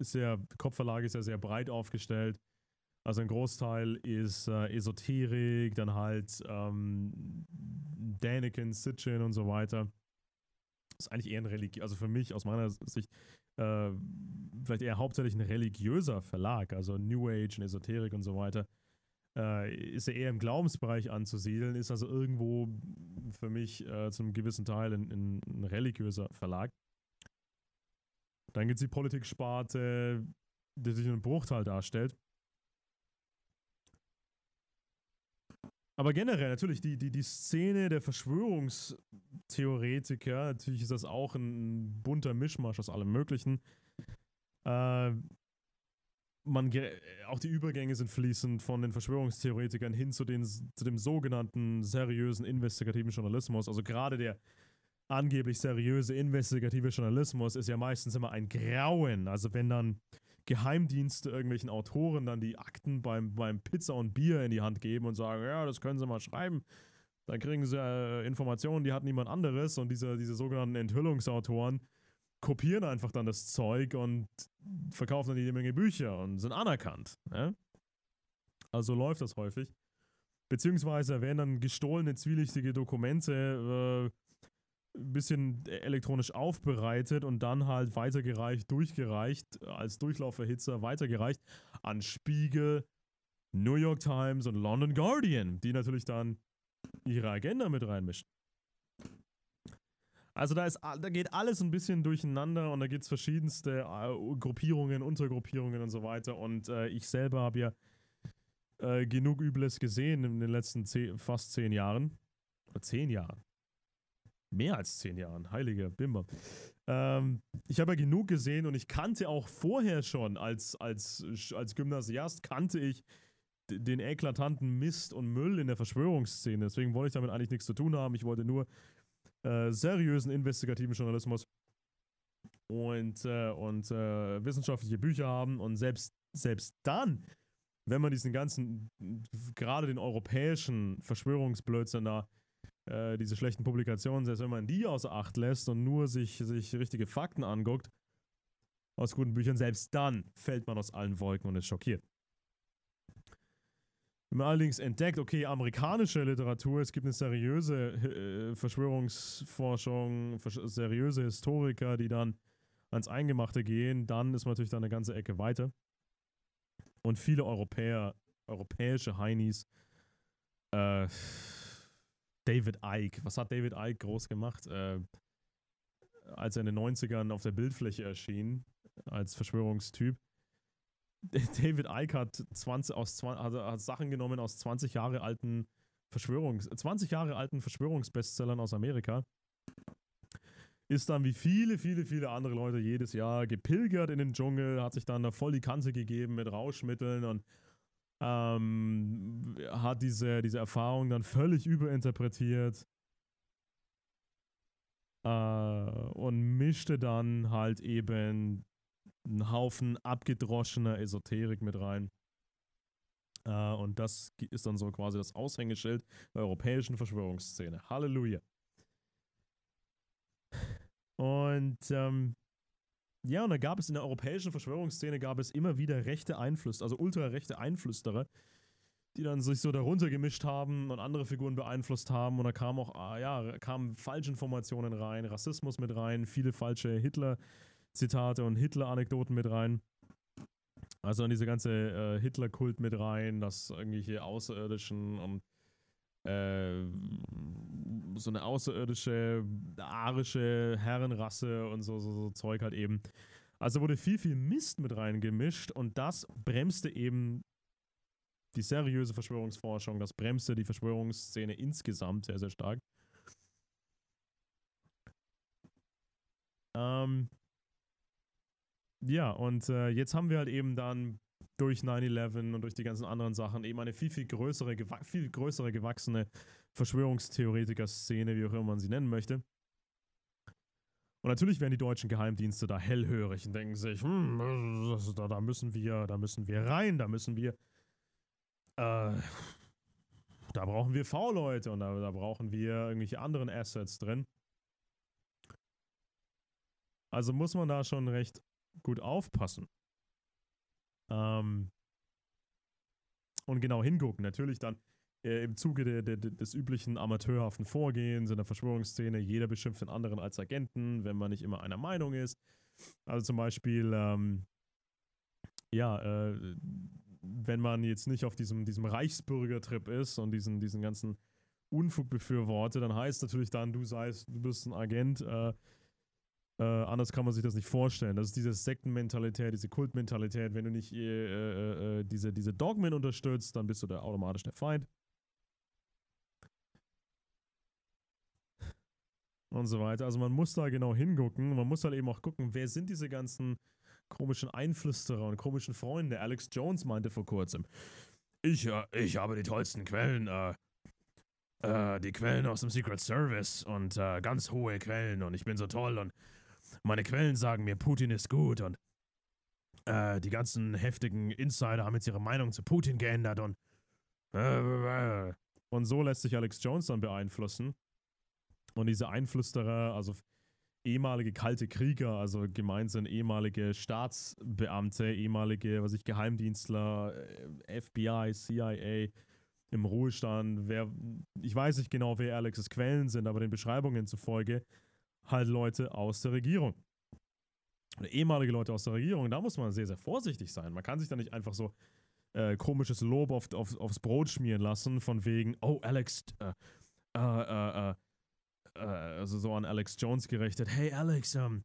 ist ja, Kopfverlag ist ja sehr breit aufgestellt. Also ein Großteil ist äh, Esoterik, dann halt ähm, Däniken, Sitchin und so weiter. ist eigentlich eher ein Religion, also für mich aus meiner Sicht äh, vielleicht eher hauptsächlich ein religiöser Verlag, also New Age und Esoterik und so weiter. Äh, ist ja eher im Glaubensbereich anzusiedeln, ist also irgendwo für mich äh, zum gewissen Teil ein, ein, religiöser Verlag. Dann gibt es die Politik-Sparte, die sich in einem Bruchteil darstellt. Aber generell, natürlich, die, die, die Szene der Verschwörungstheoretiker, natürlich ist das auch ein bunter Mischmasch aus allem Möglichen. Äh, man, auch die Übergänge sind fließend von den Verschwörungstheoretikern hin zu, den, zu dem sogenannten seriösen investigativen Journalismus. Also gerade der angeblich seriöse investigative Journalismus ist ja meistens immer ein Grauen. Also wenn dann Geheimdienste irgendwelchen Autoren dann die Akten beim, beim Pizza und Bier in die Hand geben und sagen, ja, das können sie mal schreiben. Dann kriegen sie äh, Informationen, die hat niemand anderes und diese, diese sogenannten Enthüllungsautoren kopieren einfach dann das Zeug und verkaufen dann jede Menge Bücher und sind anerkannt. Ne? Also läuft das häufig. Beziehungsweise werden dann gestohlene, zwielichtige Dokumente äh, bisschen elektronisch aufbereitet und dann halt weitergereicht, durchgereicht, als Durchlauferhitzer weitergereicht an Spiegel, New York Times und London Guardian, die natürlich dann ihre Agenda mit reinmischen. Also da, ist, da geht alles ein bisschen durcheinander und da gibt es verschiedenste äh, Gruppierungen, Untergruppierungen und so weiter. Und äh, ich selber habe ja äh, genug Übles gesehen in den letzten zehn, fast zehn Jahren. zehn Jahren mehr als zehn Jahren. Heiliger Bimber. Ähm, ich habe ja genug gesehen und ich kannte auch vorher schon als, als, als Gymnasiast, kannte ich den eklatanten Mist und Müll in der Verschwörungsszene. Deswegen wollte ich damit eigentlich nichts zu tun haben. Ich wollte nur äh, seriösen investigativen Journalismus und, äh, und äh, wissenschaftliche Bücher haben. Und selbst, selbst dann, wenn man diesen ganzen, gerade den europäischen Verschwörungsblödsinn da äh, diese schlechten Publikationen, selbst wenn man die außer Acht lässt und nur sich, sich richtige Fakten anguckt, aus guten Büchern, selbst dann fällt man aus allen Wolken und ist schockiert. Wenn man allerdings entdeckt, okay, amerikanische Literatur, es gibt eine seriöse äh, Verschwörungsforschung, vers seriöse Historiker, die dann ans Eingemachte gehen, dann ist man natürlich da eine ganze Ecke weiter. Und viele Europäer, europäische Heinis, äh, David Icke. Was hat David Icke groß gemacht? Äh, als er in den 90ern auf der Bildfläche erschien, als Verschwörungstyp. David Icke hat, 20, aus, hat, hat Sachen genommen aus 20 Jahre alten Verschwörungs, 20 Jahre alten Verschwörungsbestsellern aus Amerika. Ist dann wie viele, viele, viele andere Leute jedes Jahr gepilgert in den Dschungel, hat sich dann da voll die Kante gegeben mit Rauschmitteln und ähm, hat diese, diese Erfahrung dann völlig überinterpretiert äh, und mischte dann halt eben einen Haufen abgedroschener Esoterik mit rein. Äh, und das ist dann so quasi das Aushängeschild der europäischen Verschwörungsszene. Halleluja. Und ähm, ja, und da gab es in der europäischen Verschwörungsszene gab es immer wieder rechte Einflüster, also ultrarechte Einflüsterer, die dann sich so darunter gemischt haben und andere Figuren beeinflusst haben. Und da kamen auch, ah, ja, kamen Falschinformationen rein, Rassismus mit rein, viele falsche Hitler-Zitate und Hitler-Anekdoten mit rein. Also dann diese ganze äh, Hitler-Kult mit rein, dass irgendwelche Außerirdischen und äh, so eine außerirdische, arische Herrenrasse und so, so, so Zeug halt eben. Also wurde viel, viel Mist mit reingemischt und das bremste eben die seriöse Verschwörungsforschung, das bremste die Verschwörungsszene insgesamt sehr, sehr stark. Ähm, ja, und äh, jetzt haben wir halt eben dann durch 9-11 und durch die ganzen anderen Sachen eben eine viel, viel größere, viel größere gewachsene Verschwörungstheoretiker-Szene, wie auch immer man sie nennen möchte. Und natürlich werden die deutschen Geheimdienste da hellhörig und denken sich, hm, da, da, müssen wir, da müssen wir rein, da müssen wir, äh, da brauchen wir V-Leute und da, da brauchen wir irgendwelche anderen Assets drin. Also muss man da schon recht gut aufpassen. Ähm, und genau hingucken. Natürlich dann äh, im Zuge der, der, des üblichen amateurhaften Vorgehens in der Verschwörungsszene, jeder beschimpft den anderen als Agenten, wenn man nicht immer einer Meinung ist. Also zum Beispiel, ähm, ja, äh, wenn man jetzt nicht auf diesem, diesem Reichsbürgertrip ist und diesen, diesen ganzen Unfug befürwortet, dann heißt natürlich dann, du seist, du bist ein Agent, äh, äh, anders kann man sich das nicht vorstellen. Das ist diese Sektenmentalität, diese Kultmentalität. Wenn du nicht äh, äh, äh diese, diese Dogmen unterstützt, dann bist du da automatisch der Feind. Und so weiter. Also man muss da genau hingucken. Man muss halt eben auch gucken, wer sind diese ganzen komischen Einflüsterer und komischen Freunde. Alex Jones meinte vor kurzem, ich, äh, ich habe die tollsten Quellen, äh, die Quellen aus dem Secret Service und ganz hohe Quellen und ich bin so toll und meine Quellen sagen mir, Putin ist gut und äh, die ganzen heftigen Insider haben jetzt ihre Meinung zu Putin geändert und. Äh, äh Und so lässt sich Alex Jones dann beeinflussen. Und diese Einflüsterer, also ehemalige kalte Krieger, also gemeint sind ehemalige Staatsbeamte, ehemalige, was ich, Geheimdienstler, äh, FBI, CIA, im Ruhestand, wer, ich weiß nicht genau, wer Alexes Quellen sind, aber den Beschreibungen zufolge halt Leute aus der Regierung. Oder ehemalige Leute aus der Regierung. Da muss man sehr, sehr vorsichtig sein. Man kann sich da nicht einfach so äh, komisches Lob auf, auf, aufs Brot schmieren lassen, von wegen, oh, Alex, äh, äh, also so an Alex Jones gerichtet. Hey, Alex, ähm,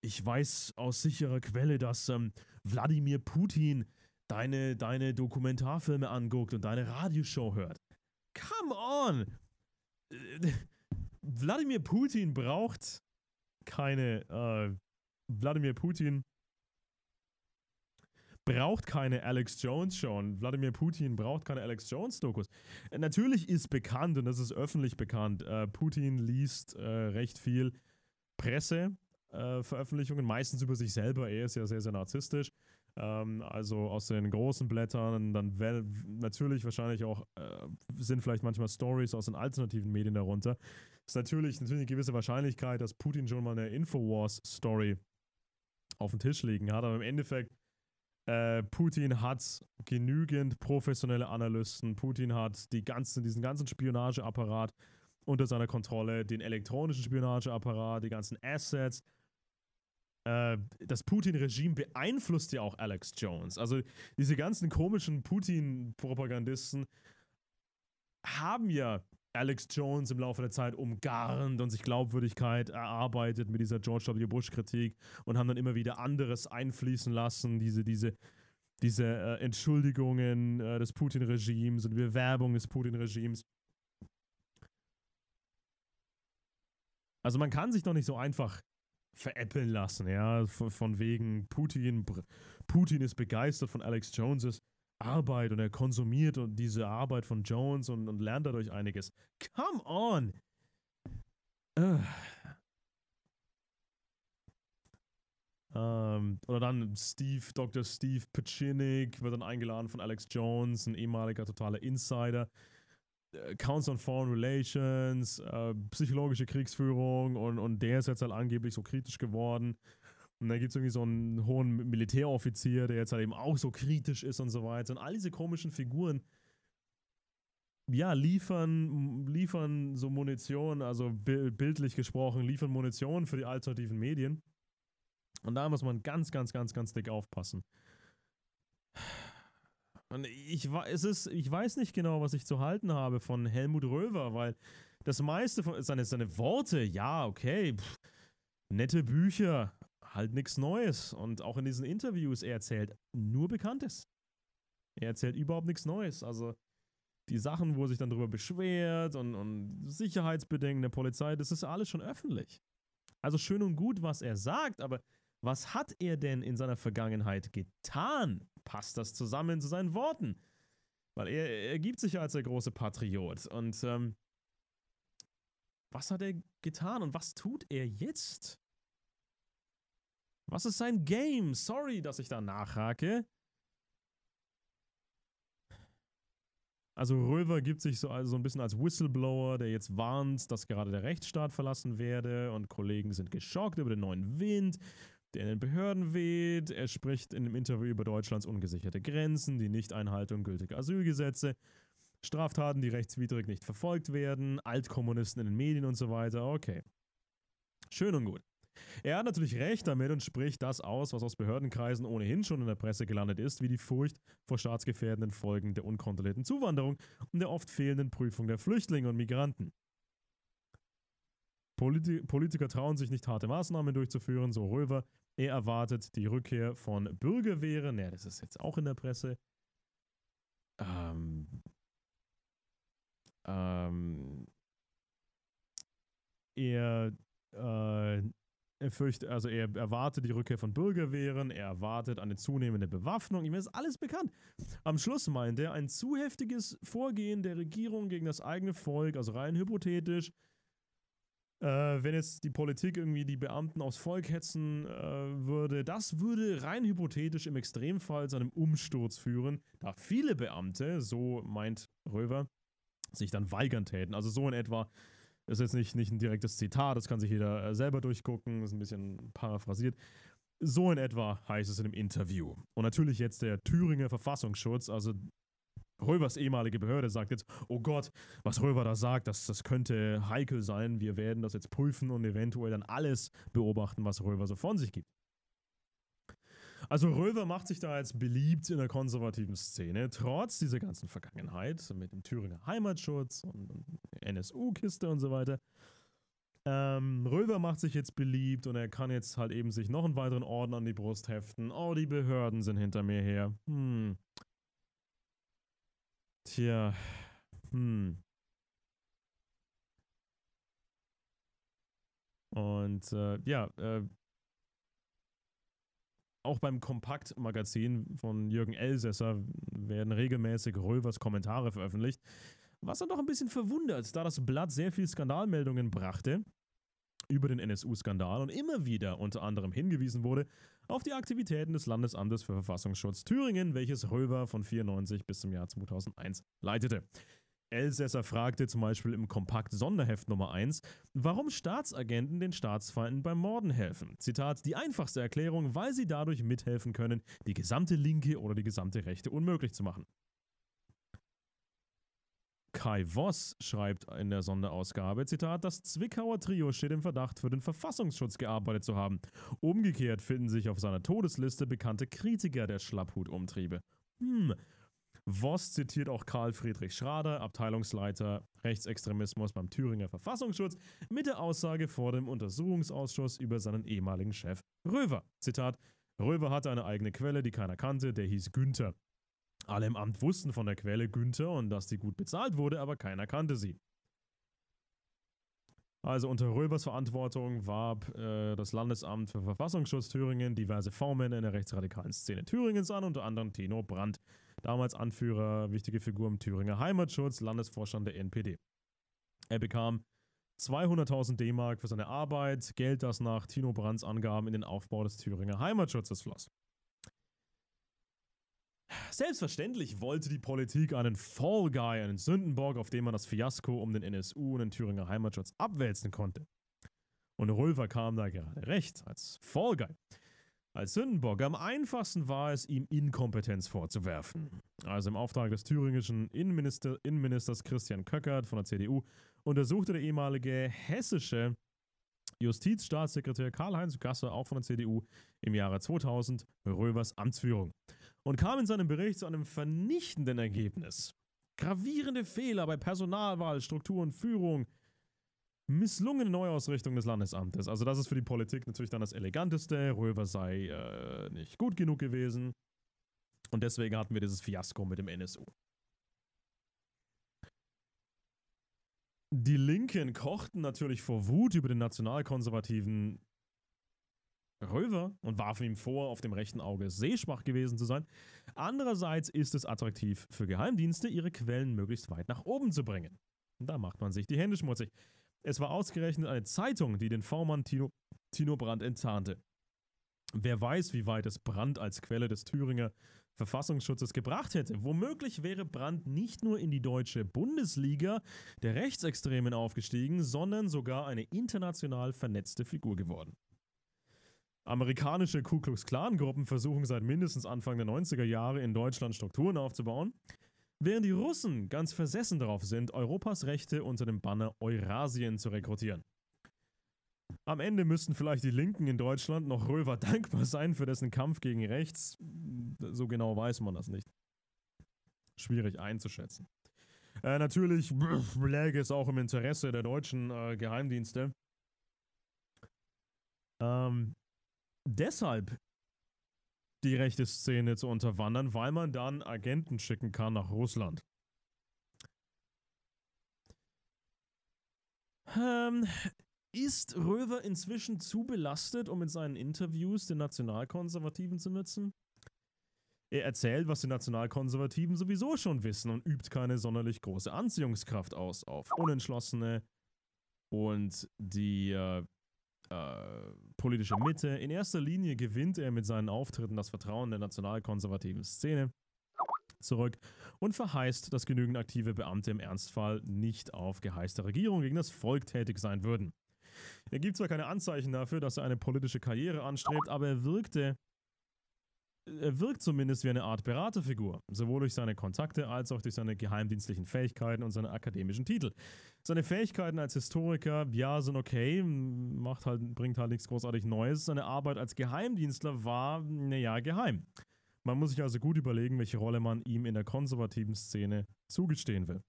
ich weiß aus sicherer Quelle, dass ähm, Wladimir Putin deine, deine Dokumentarfilme anguckt und deine Radioshow hört. Come on! Wladimir Putin braucht keine. Äh, Wladimir Putin braucht keine Alex Jones schon. Wladimir Putin braucht keine Alex Jones-Dokus. Äh, natürlich ist bekannt, und das ist öffentlich bekannt, äh, Putin liest äh, recht viel Presseveröffentlichungen, äh, meistens über sich selber. Er ist ja sehr, sehr narzisstisch. Ähm, also aus den großen Blättern, dann natürlich wahrscheinlich auch äh, sind vielleicht manchmal Stories aus den alternativen Medien darunter. Es Ist natürlich, natürlich eine gewisse Wahrscheinlichkeit, dass Putin schon mal eine Infowars-Story auf den Tisch liegen hat, aber im Endeffekt äh, Putin hat genügend professionelle Analysten. Putin hat die ganzen, diesen ganzen Spionageapparat unter seiner Kontrolle, den elektronischen Spionageapparat, die ganzen Assets, äh, das Putin-Regime beeinflusst ja auch Alex Jones. Also diese ganzen komischen Putin-Propagandisten haben ja Alex Jones im Laufe der Zeit umgarnt und sich Glaubwürdigkeit erarbeitet mit dieser George W. Bush-Kritik und haben dann immer wieder anderes einfließen lassen, diese, diese, diese äh, Entschuldigungen äh, des Putin-Regimes und Bewerbung des Putin-Regimes. Also man kann sich doch nicht so einfach veräppeln lassen, ja, von, von wegen Putin, Putin ist begeistert von Alex Jones' Arbeit und er konsumiert und diese Arbeit von Jones und, und lernt dadurch einiges. Come on! Uh. oder dann Steve, Dr. Steve Pacinic wird dann eingeladen von Alex Jones, ein ehemaliger totaler Insider, Counts on Foreign Relations, äh, psychologische Kriegsführung und, und der ist jetzt halt angeblich so kritisch geworden. Und dann gibt es irgendwie so einen hohen Militäroffizier, der jetzt halt eben auch so kritisch ist und so weiter. Und all diese komischen Figuren, ja, liefern, liefern so Munition, also bildlich gesprochen, liefern Munition für die alternativen Medien. Und da muss man ganz, ganz, ganz, ganz dick aufpassen. Und ich, es ist, ich weiß nicht genau, was ich zu halten habe von Helmut Röver, weil das meiste von seine, seine Worte, ja, okay, pff, nette Bücher, halt nichts Neues. Und auch in diesen Interviews, er erzählt nur Bekanntes. Er erzählt überhaupt nichts Neues. Also die Sachen, wo er sich dann darüber beschwert und, und Sicherheitsbedenken der Polizei, das ist alles schon öffentlich. Also schön und gut, was er sagt, aber was hat er denn in seiner Vergangenheit getan? Passt das zusammen zu seinen Worten? Weil er ergibt sich ja als der große Patriot. Und ähm, was hat er getan und was tut er jetzt? Was ist sein Game? Sorry, dass ich da nachhake. Also Röver gibt sich so, also so ein bisschen als Whistleblower, der jetzt warnt, dass gerade der Rechtsstaat verlassen werde und Kollegen sind geschockt über den neuen Wind der in den Behörden weht. Er spricht in dem Interview über Deutschlands ungesicherte Grenzen, die Nichteinhaltung gültiger Asylgesetze, Straftaten, die rechtswidrig nicht verfolgt werden, Altkommunisten in den Medien und so weiter. Okay. Schön und gut. Er hat natürlich recht damit und spricht das aus, was aus Behördenkreisen ohnehin schon in der Presse gelandet ist, wie die Furcht vor staatsgefährdenden Folgen der unkontrollierten Zuwanderung und der oft fehlenden Prüfung der Flüchtlinge und Migranten. Politi Politiker trauen sich nicht, harte Maßnahmen durchzuführen, so Röver. Er erwartet die Rückkehr von Bürgerwehren. Naja, das ist jetzt auch in der Presse. Ähm, ähm, er, äh, er fürchtet, also er erwartet die Rückkehr von Bürgerwehren, er erwartet eine zunehmende Bewaffnung. Ihm ist alles bekannt. Am Schluss meint er, ein zu heftiges Vorgehen der Regierung gegen das eigene Volk, also rein hypothetisch, äh, wenn jetzt die Politik irgendwie die Beamten aufs Volk hetzen äh, würde, das würde rein hypothetisch im Extremfall zu einem Umsturz führen, da viele Beamte, so meint Röver, sich dann weigern täten. Also so in etwa das ist jetzt nicht, nicht ein direktes Zitat, das kann sich jeder äh, selber durchgucken, ist ein bisschen paraphrasiert. So in etwa heißt es in dem Interview. Und natürlich jetzt der Thüringer Verfassungsschutz, also Rövers ehemalige Behörde sagt jetzt, oh Gott, was Röver da sagt, das, das könnte heikel sein. Wir werden das jetzt prüfen und eventuell dann alles beobachten, was Röver so von sich gibt. Also Röver macht sich da jetzt beliebt in der konservativen Szene, trotz dieser ganzen Vergangenheit mit dem Thüringer Heimatschutz und NSU-Kiste und so weiter. Ähm, Röver macht sich jetzt beliebt und er kann jetzt halt eben sich noch einen weiteren Orden an die Brust heften. Oh, die Behörden sind hinter mir her. Hm. Tja. Hm. Und äh, ja, äh, auch beim Kompakt-Magazin von Jürgen Elsässer werden regelmäßig Rövers Kommentare veröffentlicht, was er doch ein bisschen verwundert, da das Blatt sehr viel Skandalmeldungen brachte über den NSU-Skandal und immer wieder unter anderem hingewiesen wurde auf die Aktivitäten des Landesamtes für Verfassungsschutz Thüringen, welches Röver von 94 bis zum Jahr 2001 leitete. Elsässer fragte zum Beispiel im Kompakt Sonderheft Nummer 1, warum Staatsagenten den Staatsfeinden beim Morden helfen. Zitat, die einfachste Erklärung, weil sie dadurch mithelfen können, die gesamte Linke oder die gesamte Rechte unmöglich zu machen. Kai Voss schreibt in der Sonderausgabe, Zitat, das Zwickauer Trio steht im Verdacht, für den Verfassungsschutz gearbeitet zu haben. Umgekehrt finden sich auf seiner Todesliste bekannte Kritiker der Schlapphutumtriebe. Hm. Voss zitiert auch Karl Friedrich Schrader, Abteilungsleiter Rechtsextremismus beim Thüringer Verfassungsschutz, mit der Aussage vor dem Untersuchungsausschuss über seinen ehemaligen Chef Röver. Zitat, Röver hatte eine eigene Quelle, die keiner kannte, der hieß Günther. Alle im Amt wussten von der Quelle Günther und dass sie gut bezahlt wurde, aber keiner kannte sie. Also unter Röbers Verantwortung warb äh, das Landesamt für Verfassungsschutz Thüringen diverse V-Männer in der rechtsradikalen Szene Thüringens an, unter anderem Tino Brandt, damals Anführer, wichtige Figur im Thüringer Heimatschutz, Landesvorstand der NPD. Er bekam 200.000 D-Mark für seine Arbeit, Geld, das nach Tino Brandts Angaben in den Aufbau des Thüringer Heimatschutzes floss. Selbstverständlich wollte die Politik einen Fall Guy, einen Sündenbock, auf dem man das Fiasko um den NSU und den Thüringer Heimatschutz abwälzen konnte. Und Röver kam da gerade recht, als Fall Guy. Als Sündenbock am einfachsten war es, ihm Inkompetenz vorzuwerfen. Also im Auftrag des thüringischen Innenminister, Innenministers Christian Köckert von der CDU untersuchte der ehemalige hessische Justizstaatssekretär Karl-Heinz Gasser, auch von der CDU, im Jahre 2000 Rövers Amtsführung und kam in seinem Bericht zu einem vernichtenden Ergebnis. Gravierende Fehler bei Personalwahl, Struktur und Führung, misslungene Neuausrichtung des Landesamtes. Also das ist für die Politik natürlich dann das Eleganteste. Röver sei äh, nicht gut genug gewesen. Und deswegen hatten wir dieses Fiasko mit dem NSU. Die Linken kochten natürlich vor Wut über den nationalkonservativen Röver und warfen ihm vor, auf dem rechten Auge sehschwach gewesen zu sein. Andererseits ist es attraktiv für Geheimdienste, ihre Quellen möglichst weit nach oben zu bringen. da macht man sich die Hände schmutzig. Es war ausgerechnet eine Zeitung, die den V-Mann Tino, Tino Brandt enttarnte. Wer weiß, wie weit es Brandt als Quelle des Thüringer Verfassungsschutzes gebracht hätte. Womöglich wäre Brandt nicht nur in die deutsche Bundesliga der Rechtsextremen aufgestiegen, sondern sogar eine international vernetzte Figur geworden. Amerikanische Ku Klux Klan-Gruppen versuchen seit mindestens Anfang der 90er Jahre in Deutschland Strukturen aufzubauen, während die Russen ganz versessen darauf sind, Europas Rechte unter dem Banner Eurasien zu rekrutieren. Am Ende müssten vielleicht die Linken in Deutschland noch Röver dankbar sein für dessen Kampf gegen rechts. So genau weiß man das nicht. Schwierig einzuschätzen. Äh, natürlich läge es auch im Interesse der deutschen äh, Geheimdienste, ähm, deshalb die rechte Szene zu unterwandern, weil man dann Agenten schicken kann nach Russland. Ähm, ist Röver inzwischen zu belastet, um in seinen Interviews den Nationalkonservativen zu nützen? Er erzählt, was die Nationalkonservativen sowieso schon wissen und übt keine sonderlich große Anziehungskraft aus auf Unentschlossene und die äh, äh, politische Mitte. In erster Linie gewinnt er mit seinen Auftritten das Vertrauen der nationalkonservativen Szene zurück und verheißt, dass genügend aktive Beamte im Ernstfall nicht auf geheißte Regierung gegen das Volk tätig sein würden. Er gibt zwar keine Anzeichen dafür, dass er eine politische Karriere anstrebt, aber er wirkte er wirkt zumindest wie eine Art Beraterfigur, sowohl durch seine Kontakte als auch durch seine geheimdienstlichen Fähigkeiten und seine akademischen Titel. Seine Fähigkeiten als Historiker, ja, sind okay, macht halt, bringt halt nichts großartig Neues. Seine Arbeit als Geheimdienstler war, naja, geheim. Man muss sich also gut überlegen, welche Rolle man ihm in der konservativen Szene zugestehen will.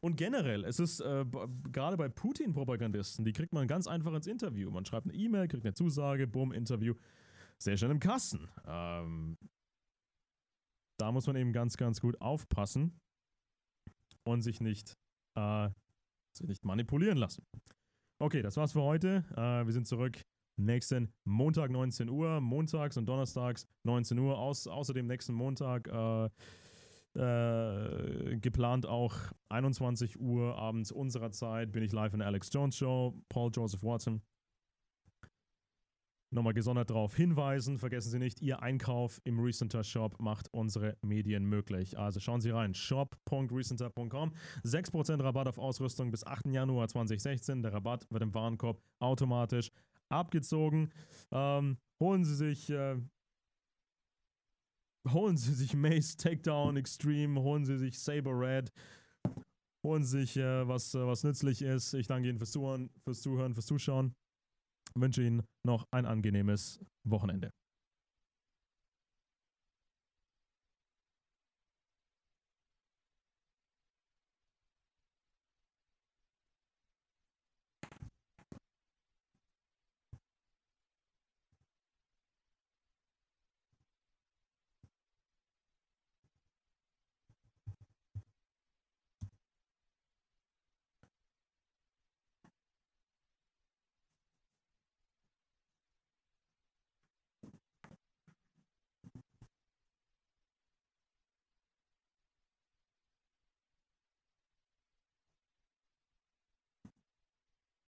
Und generell, es ist äh, gerade bei Putin-Propagandisten, die kriegt man ganz einfach ins Interview. Man schreibt eine E-Mail, kriegt eine Zusage, bumm, Interview sehr schnell im Kasten. Ähm, da muss man eben ganz, ganz gut aufpassen und sich nicht, äh, sich nicht manipulieren lassen. Okay, das war's für heute. Äh, wir sind zurück nächsten Montag 19 Uhr, montags und donnerstags 19 Uhr. Aus, außerdem nächsten Montag äh, äh, geplant auch 21 Uhr abends unserer Zeit bin ich live in der Alex Jones Show, Paul Joseph Watson nochmal gesondert darauf hinweisen. Vergessen Sie nicht, Ihr Einkauf im Recenter Shop macht unsere Medien möglich. Also schauen Sie rein, shop.recenter.com. 6% Rabatt auf Ausrüstung bis 8. Januar 2016. Der Rabatt wird im Warenkorb automatisch abgezogen. Ähm, holen Sie sich... Äh, holen Sie sich Mace Takedown Extreme, holen Sie sich Saber Red, holen Sie sich äh, was, äh, was nützlich ist. Ich danke Ihnen fürs Zuhören, fürs Zuhören, fürs Zuschauen wünsche Ihnen noch ein angenehmes Wochenende.